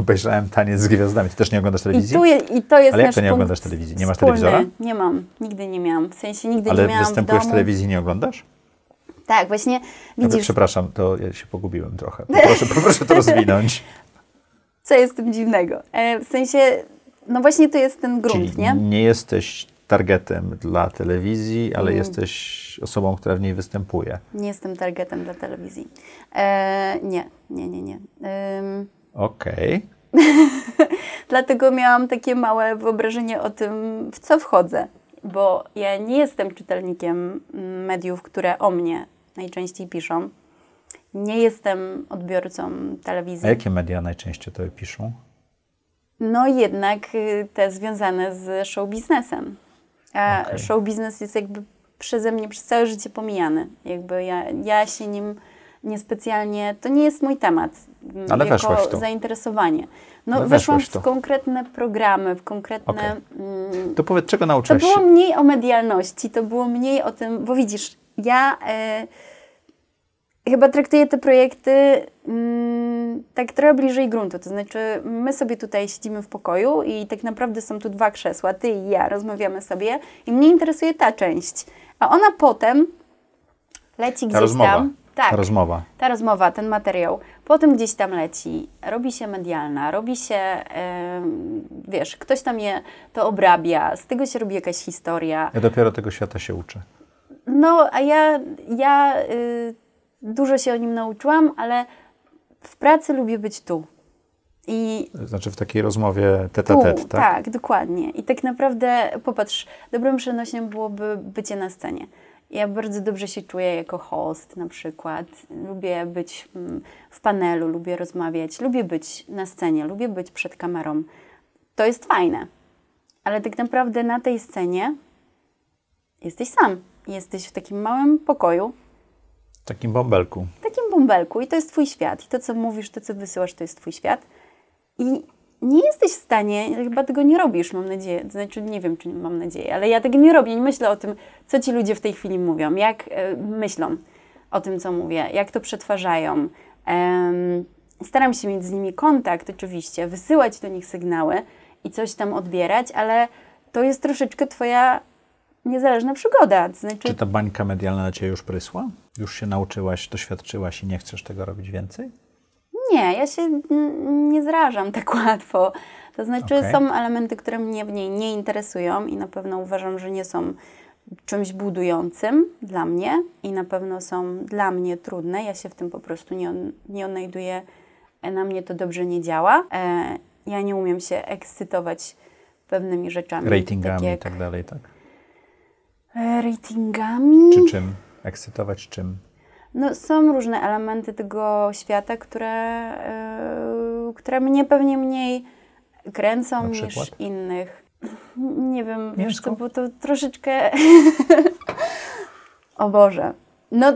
obejrzałem Taniec z Gwiazdami. Ty też nie oglądasz telewizji? I, tu je, i to jest Ale jak to nie oglądasz telewizji? Nie masz wspólny. telewizora? Nie mam, nigdy nie miałam. W sensie nigdy Ale nie miałam Ale występujesz w, w telewizji nie oglądasz? Tak, właśnie no widzisz... przepraszam, to ja się pogubiłem trochę. Poproszę, poproszę to rozwinąć. Co jest tym dziwnego? E, w sensie, no właśnie to jest ten grunt, Czyli nie? nie jesteś targetem dla telewizji, ale mm. jesteś osobą, która w niej występuje. Nie jestem targetem dla telewizji. E, nie, nie, nie, nie. Ym... Okej. Okay. Dlatego miałam takie małe wyobrażenie o tym, w co wchodzę, bo ja nie jestem czytelnikiem mm, mediów, które o mnie najczęściej piszą. Nie jestem odbiorcą telewizji. A jakie media najczęściej to piszą? No jednak y, te związane z show biznesem. E, okay. Show biznes jest jakby przeze mnie przez całe życie pomijany. Jakby ja, ja się nim niespecjalnie, to nie jest mój temat. Mm, Ale jako w to. zainteresowanie. No, no weszłam w, konkretne programy, w konkretne... Okay. Mm, to powiedz, czego nauczyłaś To było mniej o medialności, to było mniej o tym, bo widzisz, ja... E, chyba traktuję te projekty mm, tak trochę bliżej gruntu. To znaczy, my sobie tutaj siedzimy w pokoju i tak naprawdę są tu dwa krzesła, ty i ja, rozmawiamy sobie i mnie interesuje ta część. A ona potem leci gdzieś ta tam. Tak, ta rozmowa. Ta rozmowa, ten materiał. Potem gdzieś tam leci, robi się medialna, robi się, yy, wiesz, ktoś tam je to obrabia, z tego się robi jakaś historia. Ja dopiero tego świata się uczę. No, a ja, ja yy, dużo się o nim nauczyłam, ale w pracy lubię być tu. I znaczy w takiej rozmowie tet a tet, tak? Tak, dokładnie. I tak naprawdę, popatrz, dobrym przenośnym byłoby bycie na scenie. Ja bardzo dobrze się czuję jako host na przykład. Lubię być mm, w panelu, lubię rozmawiać, lubię być na scenie, lubię być przed kamerą. To jest fajne. Ale tak naprawdę na tej scenie jesteś sam. Jesteś w takim małym pokoju, Takim bąbelku. Takim bąbelku i to jest twój świat. I to, co mówisz, to, co wysyłasz, to jest twój świat. I nie jesteś w stanie, chyba tego nie robisz, mam nadzieję, znaczy nie wiem, czy mam nadzieję, ale ja tego nie robię, nie myślę o tym, co ci ludzie w tej chwili mówią, jak e, myślą o tym, co mówię, jak to przetwarzają. Ehm, staram się mieć z nimi kontakt oczywiście, wysyłać do nich sygnały i coś tam odbierać, ale to jest troszeczkę twoja niezależna przygoda. Znaczy... Czy ta bańka medialna na Ciebie już prysła? Już się nauczyłaś, doświadczyłaś i nie chcesz tego robić więcej? Nie, ja się nie zrażam tak łatwo. To znaczy okay. są elementy, które mnie w niej nie interesują i na pewno uważam, że nie są czymś budującym dla mnie i na pewno są dla mnie trudne. Ja się w tym po prostu nie, nie odnajduję, e, na mnie to dobrze nie działa. E, ja nie umiem się ekscytować pewnymi rzeczami. Ratingami tak jak, i tak dalej, tak? Ratingami? Czy czym? Ekscytować czym? No, są różne elementy tego świata, które, yy, które mnie pewnie mniej kręcą niż innych. Nie wiem, wiesz co, bo to troszeczkę... o Boże. No,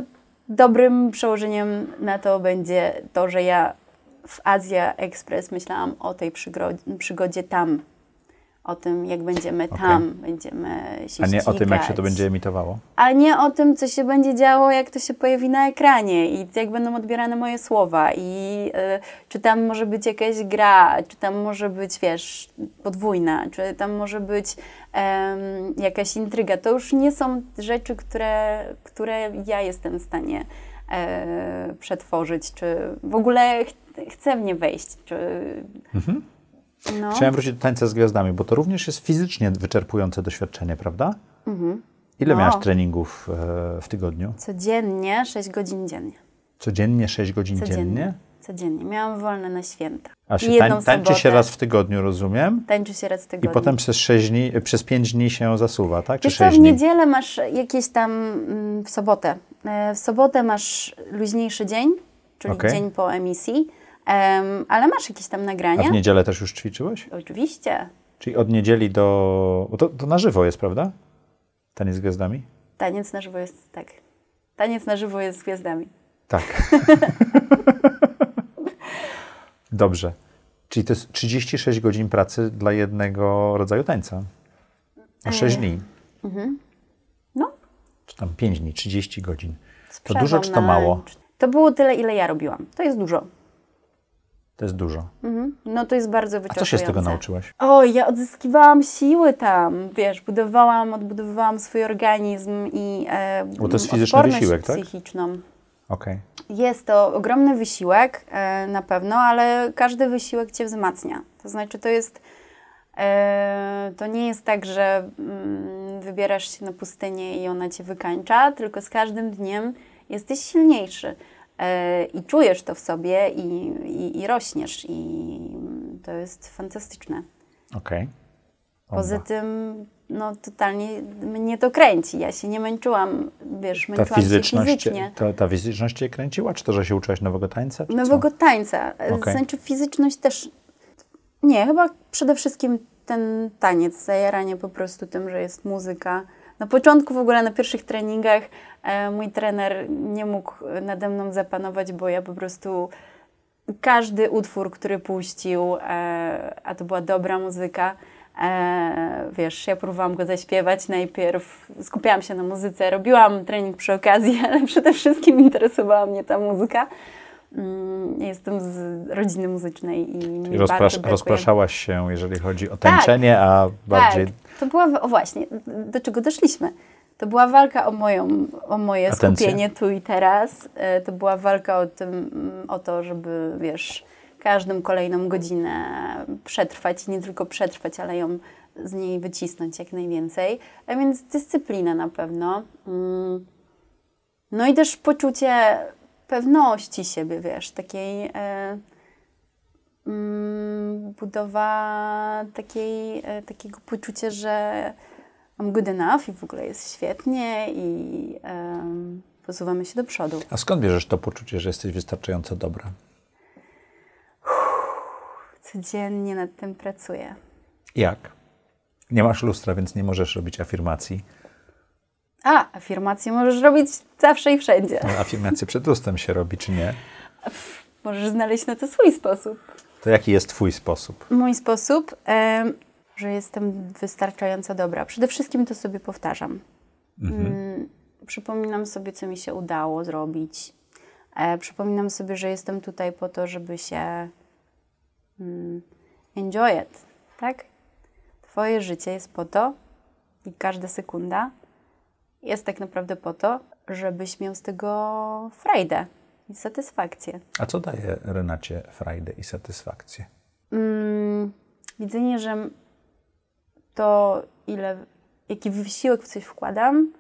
dobrym przełożeniem na to będzie to, że ja w Azja Express myślałam o tej przygodzie tam, o tym, jak będziemy okay. tam, będziemy się A nie ścigać. o tym, jak się to będzie emitowało? A nie o tym, co się będzie działo, jak to się pojawi na ekranie i jak będą odbierane moje słowa i y, czy tam może być jakaś gra, czy tam może być, wiesz, podwójna, czy tam może być jakaś intryga. To już nie są rzeczy, które, które ja jestem w stanie e, przetworzyć, czy w ogóle ch w nie wejść, czy... Mhm no. Chciałem wrócić do tańca z gwiazdami, bo to również jest fizycznie wyczerpujące doświadczenie, prawda? Mhm. Ile no. treningów e, w tygodniu? Codziennie 6 godzin dziennie. Codziennie 6 godzin Codziennie. dziennie? Codziennie. Miałam wolne na święta. A się tań, tańczy się raz w tygodniu, rozumiem? Tańczy się raz w tygodniu. I potem przez, 6 dni, e, przez 5 dni się zasuwa, tak? Czy dni? 6 w niedzielę masz jakieś tam mm, w sobotę. E, w sobotę masz luźniejszy dzień, czyli okay. dzień po emisji ale masz jakieś tam nagrania. A w niedzielę też już ćwiczyłeś? Oczywiście. Czyli od niedzieli do... To, to na żywo jest, prawda? Taniec z gwiazdami? Taniec na żywo jest, tak. Taniec na żywo jest z gwiazdami. Tak. Dobrze. Czyli to jest 36 godzin pracy dla jednego rodzaju tańca. Na 6 e, dni. Mhm. No. Czy tam 5 dni, 30 godzin. to dużo, czy to mało? To było tyle, ile ja robiłam. To jest dużo. To jest dużo. Mhm. No to jest bardzo wyczerpujące. A co się z tego nauczyłaś? O, ja odzyskiwałam siły tam, wiesz, budowałam, odbudowywałam swój organizm i e, Bo to jest fizyczny wysiłek, tak? psychiczną. Okay. Jest to ogromny wysiłek e, na pewno, ale każdy wysiłek cię wzmacnia. To znaczy to jest e, to nie jest tak, że mm, wybierasz się na pustynię i ona cię wykańcza, tylko z każdym dniem jesteś silniejszy. E, i czujesz to w sobie i, i, i rośniesz. I to jest fantastyczne. Okej. Okay. Poza tym, no totalnie mnie to kręci. Ja się nie męczyłam, wiesz, ta fizyczność, się fizycznie. Ta, ta fizyczność cię kręciła, czy to, że się uczyłaś nowego tańca? Nowego co? tańca. E, okay. Znaczy fizyczność też... Nie, chyba przede wszystkim ten taniec, zajaranie po prostu tym, że jest muzyka. Na początku w ogóle, na pierwszych treningach E, mój trener nie mógł nade mną zapanować, bo ja po prostu każdy utwór, który puścił, e, a to była dobra muzyka, e, wiesz, ja próbowałam go zaśpiewać najpierw, skupiałam się na muzyce, robiłam trening przy okazji, ale przede wszystkim interesowała mnie ta muzyka. Mm, jestem z rodziny muzycznej i rozprasz, rozpraszałaś się, jeżeli chodzi o tańczenie, tak, a bardziej. Tak, to była, o właśnie, do czego doszliśmy. To była walka o, moją, o moje Atencję. skupienie tu i teraz. E, to była walka o, tym, o to, żeby, wiesz, każdą kolejną godzinę przetrwać i nie tylko przetrwać, ale ją z niej wycisnąć jak najwięcej. A e, więc dyscyplina na pewno. Mm. No i też poczucie pewności siebie, wiesz, takiej e, mm, budowa takiej, takiego poczucia, że I'm good enough i w ogóle jest świetnie i um, posuwamy się do przodu. A skąd bierzesz to poczucie, że jesteś wystarczająco dobra? Uff, codziennie nad tym pracuję. Jak? Nie masz lustra, więc nie możesz robić afirmacji. A, afirmacje możesz robić zawsze i wszędzie. No, afirmacje przed lustrem się robi, czy nie? Możesz znaleźć na to swój sposób. To jaki jest Twój sposób? Mój sposób. Y że jestem wystarczająco dobra. Przede wszystkim to sobie powtarzam. Mhm. Mm, przypominam sobie, co mi się udało zrobić. E, przypominam sobie, że jestem tutaj po to, żeby się mm, enjoy it, tak? Twoje życie jest po to i każda sekunda jest tak naprawdę po to, żebyś miał z tego frajdę i satysfakcję. A co daje Renacie frajdę i satysfakcję? Mm, widzenie, że to, ile, jaki wysiłek w coś wkładam,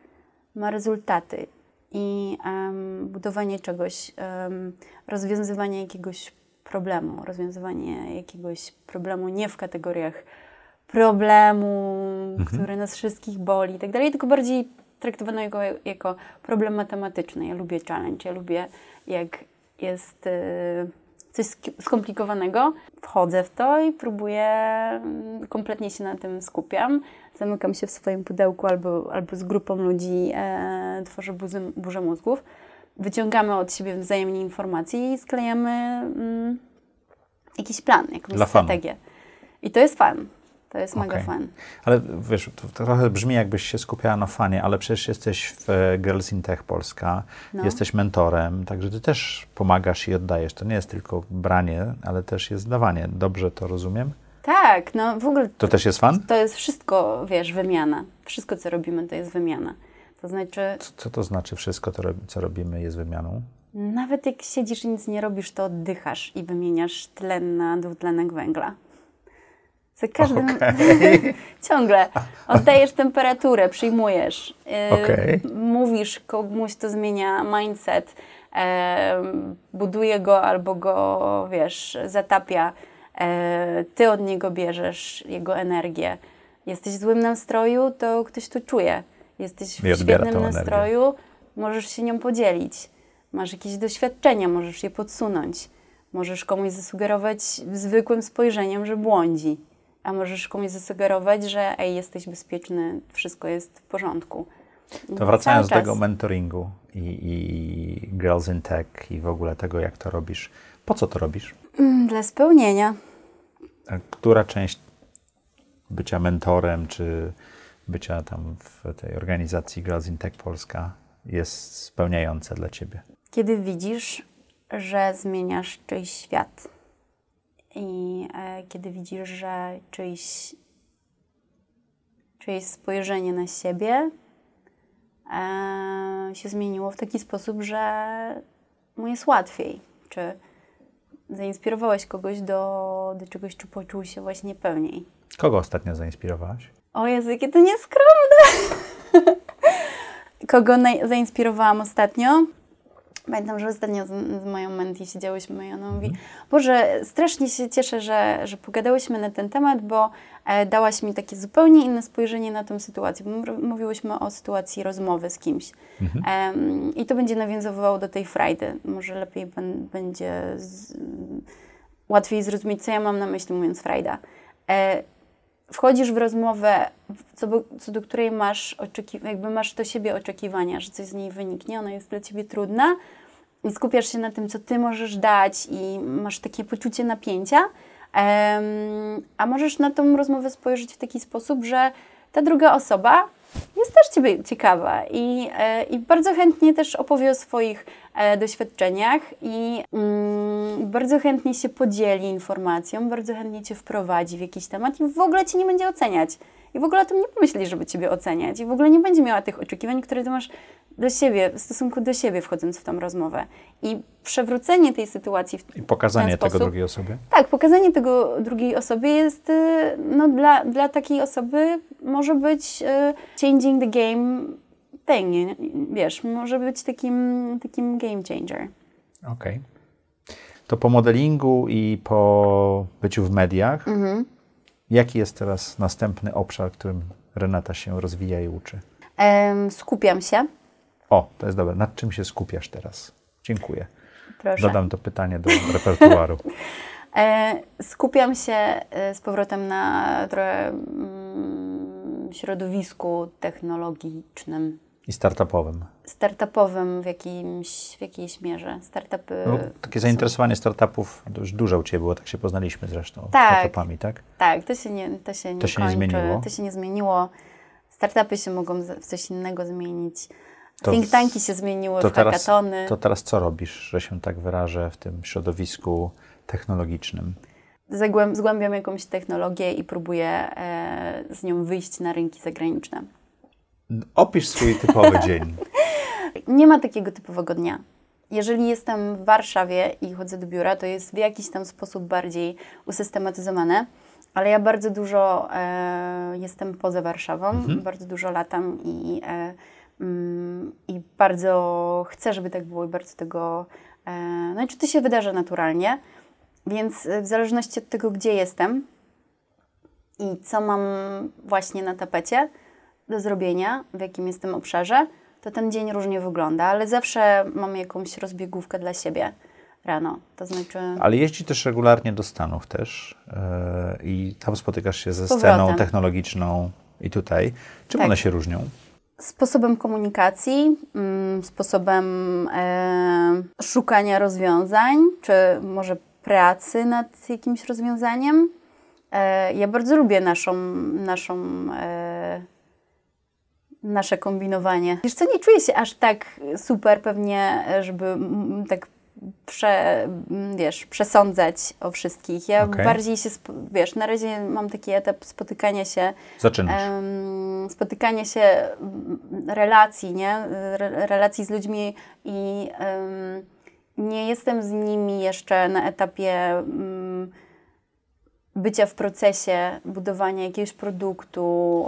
ma rezultaty. I um, budowanie czegoś, um, rozwiązywanie jakiegoś problemu, rozwiązywanie jakiegoś problemu nie w kategoriach problemu, mhm. który nas wszystkich boli i tak dalej, tylko bardziej traktowano go jako, jako problem matematyczny. Ja lubię challenge, ja lubię jak jest. Yy, coś skomplikowanego, wchodzę w to i próbuję, mm, kompletnie się na tym skupiam. Zamykam się w swoim pudełku albo, albo z grupą ludzi, e, tworzę buzy, burzę mózgów. Wyciągamy od siebie wzajemnie informacje i sklejamy mm, jakiś plan, jakąś Dla strategię. Fanu. I to jest fan. To jest mega okay. fan. Ale wiesz, to trochę brzmi jakbyś się skupiała na fanie, ale przecież jesteś w e, Girls in Tech Polska, no. jesteś mentorem, także ty też pomagasz i oddajesz. To nie jest tylko branie, ale też jest dawanie. Dobrze to rozumiem? Tak, no w ogóle... To też jest fan? To jest wszystko, wiesz, wymiana. Wszystko, co robimy, to jest wymiana. To znaczy... Co, co to znaczy wszystko, to, co robimy, jest wymianą? Nawet jak siedzisz i nic nie robisz, to oddychasz i wymieniasz tlen na dwutlenek węgla. Za każdym okay. ciągle oddajesz temperaturę, przyjmujesz, y, okay. mówisz komuś, to zmienia mindset, buduje go albo go, wiesz, zatapia. E, ty od niego bierzesz jego energię. Jesteś w złym nastroju, to ktoś to czuje. Jesteś w świetnym nastroju, energię. możesz się nią podzielić. Masz jakieś doświadczenia, możesz je podsunąć. Możesz komuś zasugerować zwykłym spojrzeniem, że błądzi a możesz komuś zasugerować, że ej, jesteś bezpieczny, wszystko jest w porządku. To wracając do tego mentoringu i, i, Girls in Tech i w ogóle tego, jak to robisz. Po co to robisz? Mm, dla spełnienia. A która część bycia mentorem, czy bycia tam w tej organizacji Girls in Tech Polska jest spełniająca dla Ciebie? Kiedy widzisz, że zmieniasz czyjś świat i e, kiedy widzisz, że czyjś, czyjeś spojrzenie na siebie e, się zmieniło w taki sposób, że mu jest łatwiej, czy zainspirowałeś kogoś do, do czegoś, czy poczuł się właśnie pełniej. Kogo ostatnio zainspirowałaś? O Jezu, jakie to nieskromne! Kogo zainspirowałam ostatnio? Pamiętam, że ostatnio z, z moją Mandy siedziałyśmy i ona mówi, mhm. Boże, strasznie się cieszę, że, że pogadałyśmy na ten temat, bo e, dałaś mi takie zupełnie inne spojrzenie na tę sytuację. Mówiłyśmy o sytuacji rozmowy z kimś. E, I to będzie nawiązywało do tej frajdy. Może lepiej ben, będzie z, łatwiej zrozumieć, co ja mam na myśli, mówiąc frajda. E, wchodzisz w rozmowę, co do, co do której masz, jakby masz do siebie oczekiwania, że coś z niej wyniknie, ona jest dla ciebie trudna i skupiasz się na tym, co ty możesz dać i masz takie poczucie napięcia, um, a możesz na tą rozmowę spojrzeć w taki sposób, że ta druga osoba jest też ciebie ciekawa i, e, i bardzo chętnie też opowie o swoich E, doświadczeniach i mm, bardzo chętnie się podzieli informacją, bardzo chętnie cię wprowadzi w jakiś temat i w ogóle cię nie będzie oceniać. I w ogóle o tym nie pomyśli, żeby ciebie oceniać. I w ogóle nie będzie miała tych oczekiwań, które ty masz do siebie, w stosunku do siebie, wchodząc w tą rozmowę. I przewrócenie tej sytuacji w I pokazanie tego sposób, drugiej osobie? Tak, pokazanie tego drugiej osobie jest, y, no, dla, dla takiej osoby może być y, changing the game thing, wiesz, może być takim, takim game changer. Okej. Okay. To po modelingu i po byciu w mediach, mhm. jaki jest teraz następny obszar, którym Renata się rozwija i uczy? Ehm, skupiam się. O, to jest dobre. Nad czym się skupiasz teraz? Dziękuję. Proszę. Dodam to pytanie do repertuaru. E, skupiam się e, z powrotem na trochę mm, środowisku technologicznym. I startupowym. Startupowym w, jakimś, w jakiejś mierze. Startupy. No, takie zainteresowanie startupów już dużo u Ciebie było, tak się poznaliśmy zresztą tak, startupami, tak? Tak, to się nie, to się nie, to się nie zmieniło. To się nie zmieniło. Startupy się mogą w coś innego zmienić. To, Think tanki się zmieniły, to To teraz co robisz, że się tak wyrażę, w tym środowisku technologicznym? Zagłęb, zgłębiam jakąś technologię i próbuję e, z nią wyjść na rynki zagraniczne. Opisz swój typowy dzień. Nie ma takiego typowego dnia. Jeżeli jestem w Warszawie i chodzę do biura, to jest w jakiś tam sposób bardziej usystematyzowane, ale ja bardzo dużo e, jestem poza Warszawą, mhm. bardzo dużo latam i, e, mm, i bardzo chcę, żeby tak było i bardzo tego. E, no i czy to się wydarza naturalnie, więc e, w zależności od tego, gdzie jestem i co mam właśnie na tapecie, do zrobienia, w jakim jestem obszarze, to ten dzień różnie wygląda, ale zawsze mam jakąś rozbiegówkę dla siebie rano. To znaczy... Ale jeździ też regularnie do Stanów też yy, i tam spotykasz się ze sceną technologiczną i tutaj. Czym tak. one się różnią? Sposobem komunikacji, mm, sposobem e, szukania rozwiązań, czy może pracy nad jakimś rozwiązaniem. E, ja bardzo lubię naszą, naszą nasze kombinowanie. Wiesz co, nie czuję się aż tak super pewnie, żeby tak prze, wiesz, przesądzać o wszystkich. Ja okay. bardziej się, wiesz, na razie mam taki etap spotykania się. Zaczynasz. spotykania się relacji, nie? relacji z ludźmi i nie jestem z nimi jeszcze na etapie bycia w procesie budowania jakiegoś produktu,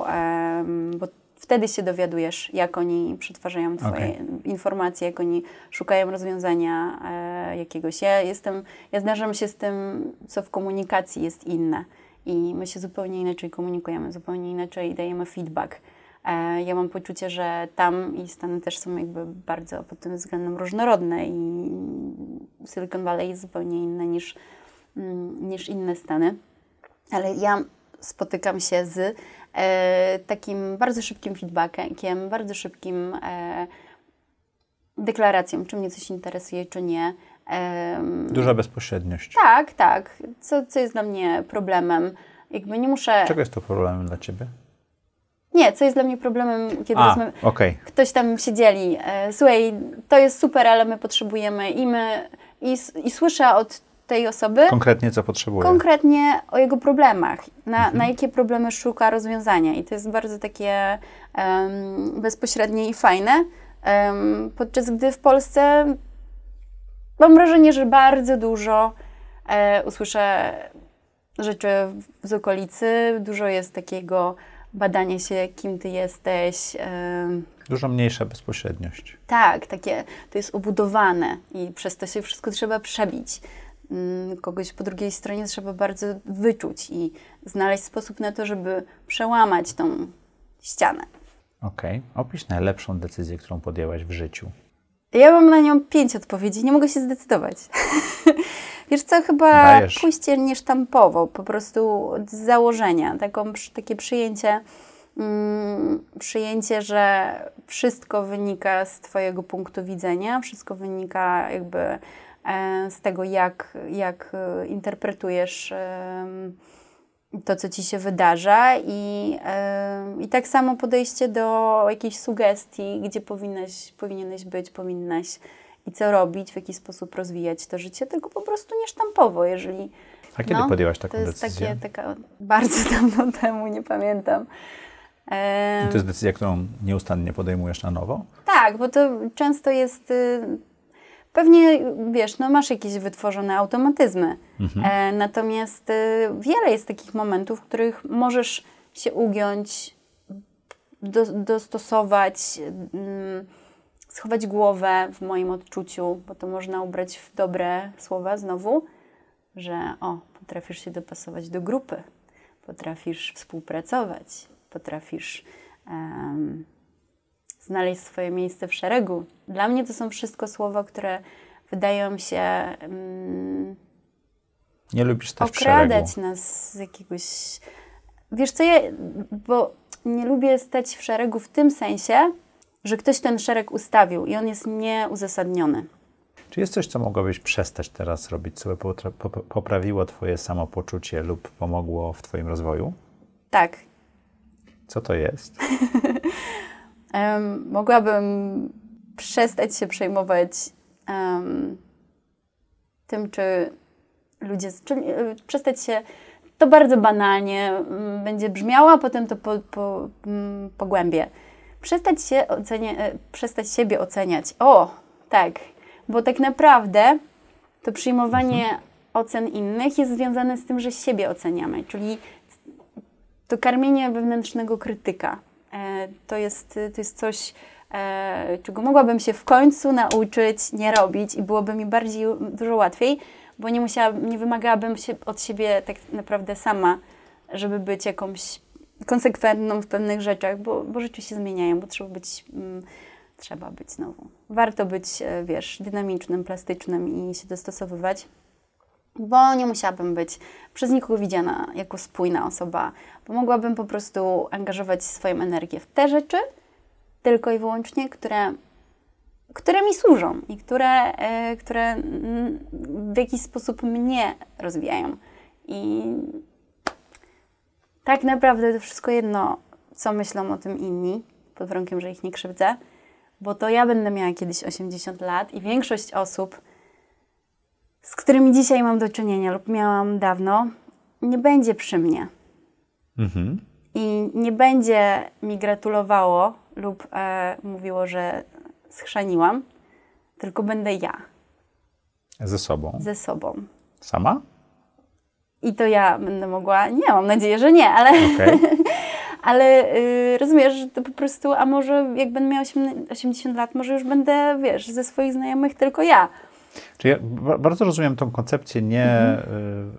bo wtedy się dowiadujesz, jak oni przetwarzają Twoje okay. informacje, jak oni szukają rozwiązania e, jakiegoś. Ja jestem, ja zdarzam się z tym, co w komunikacji jest inne i my się zupełnie inaczej komunikujemy, zupełnie inaczej dajemy feedback. E, ja mam poczucie, że tam i Stany też są jakby bardzo pod tym względem różnorodne i Silicon Valley jest zupełnie inne niż, mm, niż inne Stany. Ale ja spotykam się z E, takim bardzo szybkim feedbackiem, bardzo szybkim e, deklaracją, czy mnie coś interesuje, czy nie. Duża bezpośredniość. Tak, tak. Co, co jest dla mnie problemem? Jakby nie muszę. Czego jest to problemem dla ciebie? Nie, co jest dla mnie problemem, kiedy A, okay. ktoś tam się dzieli. E, słuchaj, to jest super, ale my potrzebujemy i my. I, I słyszę od tej osoby. Konkretnie co potrzebuje. Konkretnie o jego problemach, na, mhm. na jakie problemy szuka rozwiązania. I to jest bardzo takie um, bezpośrednie i fajne. Um, podczas gdy w Polsce mam wrażenie, że bardzo dużo e, usłyszę rzeczy z okolicy, dużo jest takiego badanie się, kim ty jesteś. Dużo mniejsza bezpośredniość. Tak, takie to jest obudowane i przez to się wszystko trzeba przebić. Mm, kogoś po drugiej stronie trzeba bardzo wyczuć i znaleźć sposób na to, żeby przełamać tą ścianę. Okej, okay. opisz najlepszą decyzję, którą podjęłaś w życiu. Ja mam na nią pięć odpowiedzi, nie mogę się zdecydować. Wiesz co, chyba Dajesz. pójście niesztampowo, po prostu z założenia, taką, takie przyjęcie, mm, przyjęcie, że wszystko wynika z Twojego punktu widzenia, wszystko wynika jakby E, z tego, jak, jak e, interpretujesz e, to, co ci się wydarza, i, i tak samo podejście do jakiejś sugestii, gdzie powinnaś, powinieneś być, powinnaś i co robić, w jaki sposób rozwijać to życie, tylko po prostu niesztampowo, jeżeli. A kiedy no, podjęłaś taką decyzję? To jest decyzję? Takie, taka bardzo dawno temu, nie pamiętam. I to jest decyzja, którą nieustannie podejmujesz na nowo? Tak, bo to często jest y, Pewnie, wiesz, no masz jakieś wytworzone automatyzmy. Mhm. E, natomiast e, wiele jest takich momentów, w których możesz się ugiąć, do, dostosować, mm, schować głowę w moim odczuciu, bo to można ubrać w dobre słowa znowu, że o, potrafisz się dopasować do grupy, potrafisz współpracować, potrafisz znaleźć swoje miejsce w szeregu. Dla mnie to są wszystko słowa, które wydają się. Mm, nie lubisz też okradać nas z jakiegoś. Wiesz co, ja, bo nie lubię stać w szeregu w tym sensie, że ktoś ten szereg ustawił i on jest nieuzasadniony. Czy jest coś, co mogłabyś przestać teraz robić, co by poprawiło Twoje samopoczucie lub pomogło w Twoim rozwoju? Tak. Co to jest? um, mogłabym przestać się przejmować um, tym, czy ludzie, czy, e, przestać się, to bardzo banalnie mm, będzie brzmiało, a potem to po, po, mm, pogłębię. Przestać, się ocenia, e, przestać siebie oceniać. O, tak, bo tak naprawdę to przyjmowanie mhm. ocen innych jest związane z tym, że siebie oceniamy, czyli to karmienie wewnętrznego krytyka. E, to jest, y, to jest coś, e, czego mogłabym się w końcu nauczyć nie robić i byłoby mi bardziej, dużo łatwiej, bo nie musiałabym, nie wymagałabym się od siebie tak naprawdę sama, żeby być jakąś konsekwentną w pewnych rzeczach, bo, bo rzeczy się zmieniają, bo trzeba być, mm, trzeba być nową. Warto być, e, wiesz, dynamicznym, plastycznym i się dostosowywać bo nie musiałabym być przez nikogo widziana jako spójna osoba, bo mogłabym po prostu angażować swoją energię w te rzeczy, tylko i wyłącznie, które, które mi służą i które, e, które w jakiś sposób mnie rozwijają. I tak naprawdę to wszystko jedno, co myślą o tym inni, pod warunkiem, że ich nie krzywdzę, bo to ja będę miała kiedyś 80 lat i większość osób, z którymi dzisiaj mam do czynienia lub miałam dawno, nie będzie przy mnie. Mhm. I nie będzie mi gratulowało lub e, mówiło, że schrzaniłam, tylko będę ja. Ze sobą. Ze sobą. Sama? I to ja będę mogła. Nie, mam nadzieję, że nie, ale. Okay. ale y, rozumiesz, że to po prostu, a może jak będę miała 80 lat, może już będę, wiesz, ze swoich znajomych tylko ja. Czyli ja bardzo rozumiem tą koncepcję nie mhm.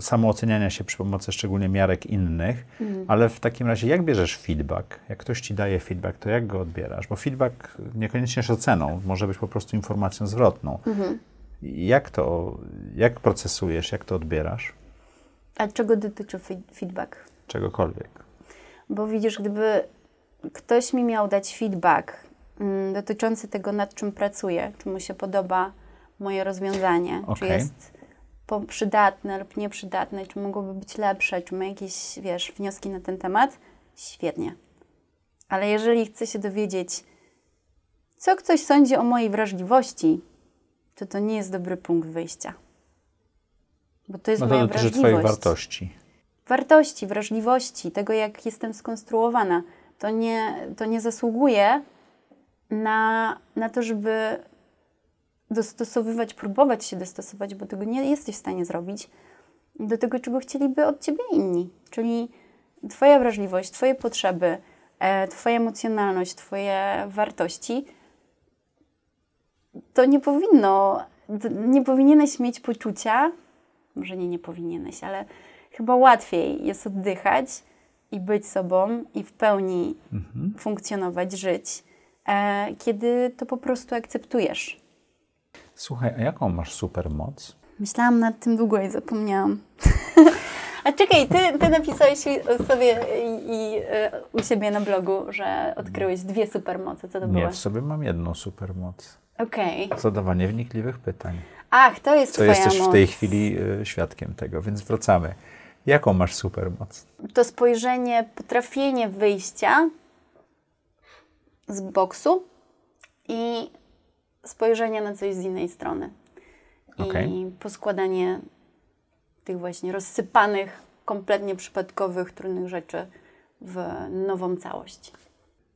samooceniania się przy pomocy szczególnie miarek innych, mhm. ale w takim razie jak bierzesz feedback? Jak ktoś ci daje feedback, to jak go odbierasz? Bo feedback niekoniecznie jest oceną, może być po prostu informacją zwrotną. Mhm. Jak to, jak procesujesz, jak to odbierasz? A czego dotyczy feedback? Czegokolwiek. Bo widzisz, gdyby ktoś mi miał dać feedback mm, dotyczący tego, nad czym pracuję, czy mu się podoba, moje rozwiązanie. Okay. Czy jest przydatne lub nieprzydatne, czy mogłoby być lepsze, czy ma jakieś, wiesz, wnioski na ten temat? Świetnie. Ale jeżeli chcę się dowiedzieć, co ktoś sądzi o mojej wrażliwości, to to nie jest dobry punkt wyjścia. Bo to jest no to moja wrażliwość. Twojej wartości. Wartości, wrażliwości, tego jak jestem skonstruowana. To nie, to nie zasługuje na, na to, żeby dostosowywać, próbować się dostosować, bo tego nie jesteś w stanie zrobić, do tego, czego chcieliby od ciebie inni. Czyli Twoja wrażliwość, Twoje potrzeby, e, Twoja emocjonalność, Twoje wartości. To nie powinno, nie powinieneś mieć poczucia, może nie, nie powinieneś, ale chyba łatwiej jest oddychać i być sobą i w pełni mhm. funkcjonować, żyć, e, kiedy to po prostu akceptujesz Słuchaj, a jaką masz supermoc? Myślałam nad tym długo i zapomniałam. A czekaj, ty, ty napisałeś sobie i, i, e, u siebie na blogu, że odkryłeś dwie supermoce. Co to było? Nie, w sobie mam jedną supermoc. Okej. Okay. Zadawanie wnikliwych pytań. Ach, to jest Co twoja jesteś moc. w tej chwili e, świadkiem tego, więc wracamy. Jaką masz supermoc? To spojrzenie, potrafienie wyjścia z boksu i spojrzenia na coś z innej strony. Okay. I poskładanie tych właśnie rozsypanych, kompletnie przypadkowych, trudnych rzeczy w nową całość.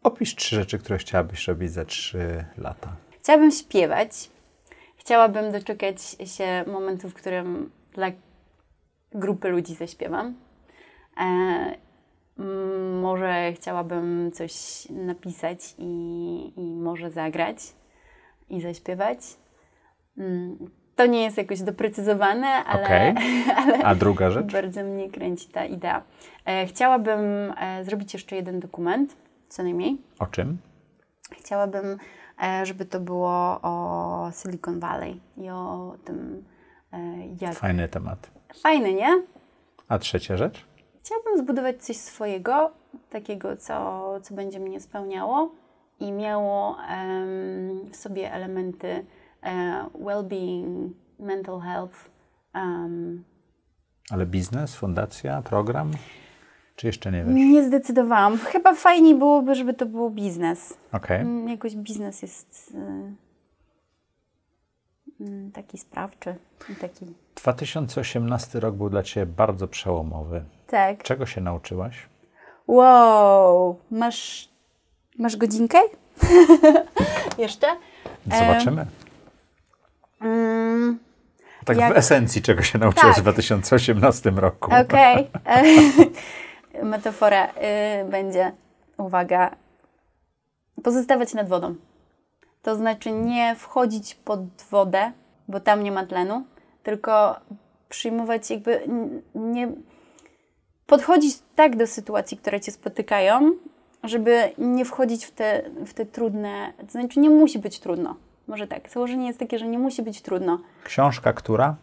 Opisz trzy rzeczy, które chciałabyś robić za trzy lata. Chciałabym śpiewać. Chciałabym doczekać się momentu, w którym dla grupy ludzi zaśpiewam. E, może chciałabym coś napisać i, i może zagrać i zaśpiewać. Mm, to nie jest jakoś doprecyzowane, ale, okay. ale A druga rzecz? bardzo mnie kręci ta idea. E, chciałabym e, zrobić jeszcze jeden dokument, co najmniej. O czym? Chciałabym, e, żeby to było o Silicon Valley i o tym, jak... Fajny temat. Fajny, nie? A trzecia rzecz? Chciałabym zbudować coś swojego, takiego, co, co będzie mnie spełniało i miało w sobie elementy e, well-being, mental health. Ale biznes, fundacja, program? Czy jeszcze nie wiesz? Nie zdecydowałam. Chyba fajniej byłoby, żeby to było biznes. Okay. Mm, jakoś biznes jest e, mm, taki sprawczy. Taki. 2018 rok był dla Ciebie bardzo przełomowy. Tak. Czego się nauczyłaś? Wow, masz Masz godzinkę? Jeszcze? E, Zobaczymy. Um, tak jak... w esencji, czego się nauczyłaś tak. w 2018 roku. Okej. Okay. Metafora y, będzie, uwaga, pozostawać nad wodą. To znaczy nie wchodzić pod wodę, bo tam nie ma tlenu, tylko przyjmować jakby nie podchodzić tak do sytuacji, które cię spotykają, żeby nie wchodzić w te, w te trudne, to znaczy nie musi być trudno. Może tak, założenie jest takie, że nie musi być trudno. Książka która?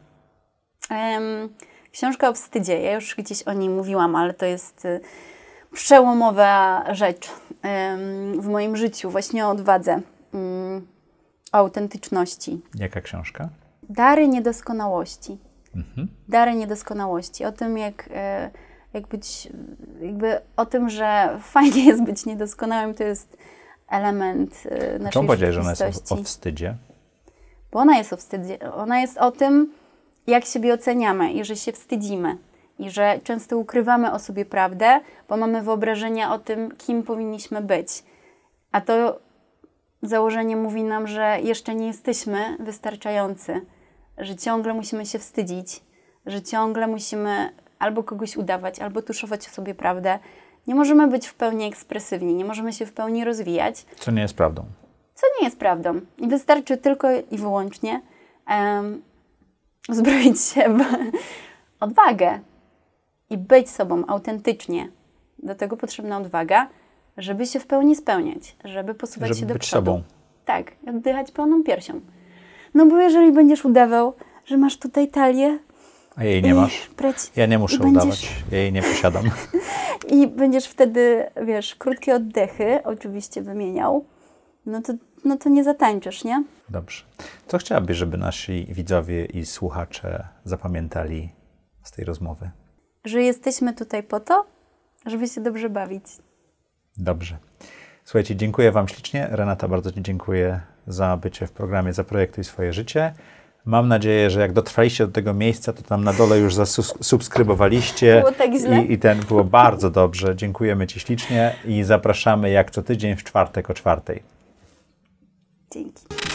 Um, książka o wstydzie. Ja już gdzieś o niej mówiłam, ale to jest y, przełomowa rzecz w moim życiu, właśnie o odwadze, o mm, autentyczności. Jaka książka? Dary niedoskonałości. Mhm. Dary niedoskonałości. O tym, jak e, jak być, jakby o tym, że fajnie jest być niedoskonałym, to jest element y, naszej Czemu powiedziałeś, że ona jest o, o wstydzie? Bo ona jest o wstydzie. Ona jest o tym, jak siebie oceniamy i że się wstydzimy. I że często ukrywamy o sobie prawdę, bo mamy wyobrażenia o tym, kim powinniśmy być. A to założenie mówi nam, że jeszcze nie jesteśmy wystarczający, że ciągle musimy się wstydzić, że ciągle musimy albo kogoś udawać, albo tuszować sobie prawdę. Nie możemy być w pełni ekspresywni, nie możemy się w pełni rozwijać. Co nie jest prawdą. Co nie jest prawdą. I wystarczy tylko i wyłącznie um, zbroić się w odwagę i być sobą autentycznie. Do tego potrzebna odwaga, żeby się w pełni spełniać, żeby posuwać żeby się do być przodu. sobą. Tak, oddychać pełną piersią. No bo jeżeli będziesz udawał, że masz tutaj talię, a jej nie masz? ja nie muszę będziesz... udawać, ja jej nie posiadam. I będziesz wtedy, wiesz, krótkie oddechy oczywiście wymieniał, no to, no to nie zatańczysz, nie? Dobrze. Co chciałabyś, żeby nasi widzowie i słuchacze zapamiętali z tej rozmowy? Że jesteśmy tutaj po to, żeby się dobrze bawić. Dobrze. Słuchajcie, dziękuję Wam ślicznie. Renata, bardzo Ci dziękuję za bycie w programie Za Projektuj Swoje Życie. Mam nadzieję, że jak dotrwaliście do tego miejsca, to tam na dole już zasubskrybowaliście. Było tak źle. I, I ten było bardzo dobrze. Dziękujemy Ci ślicznie i zapraszamy jak co tydzień w czwartek o czwartej. Dzięki.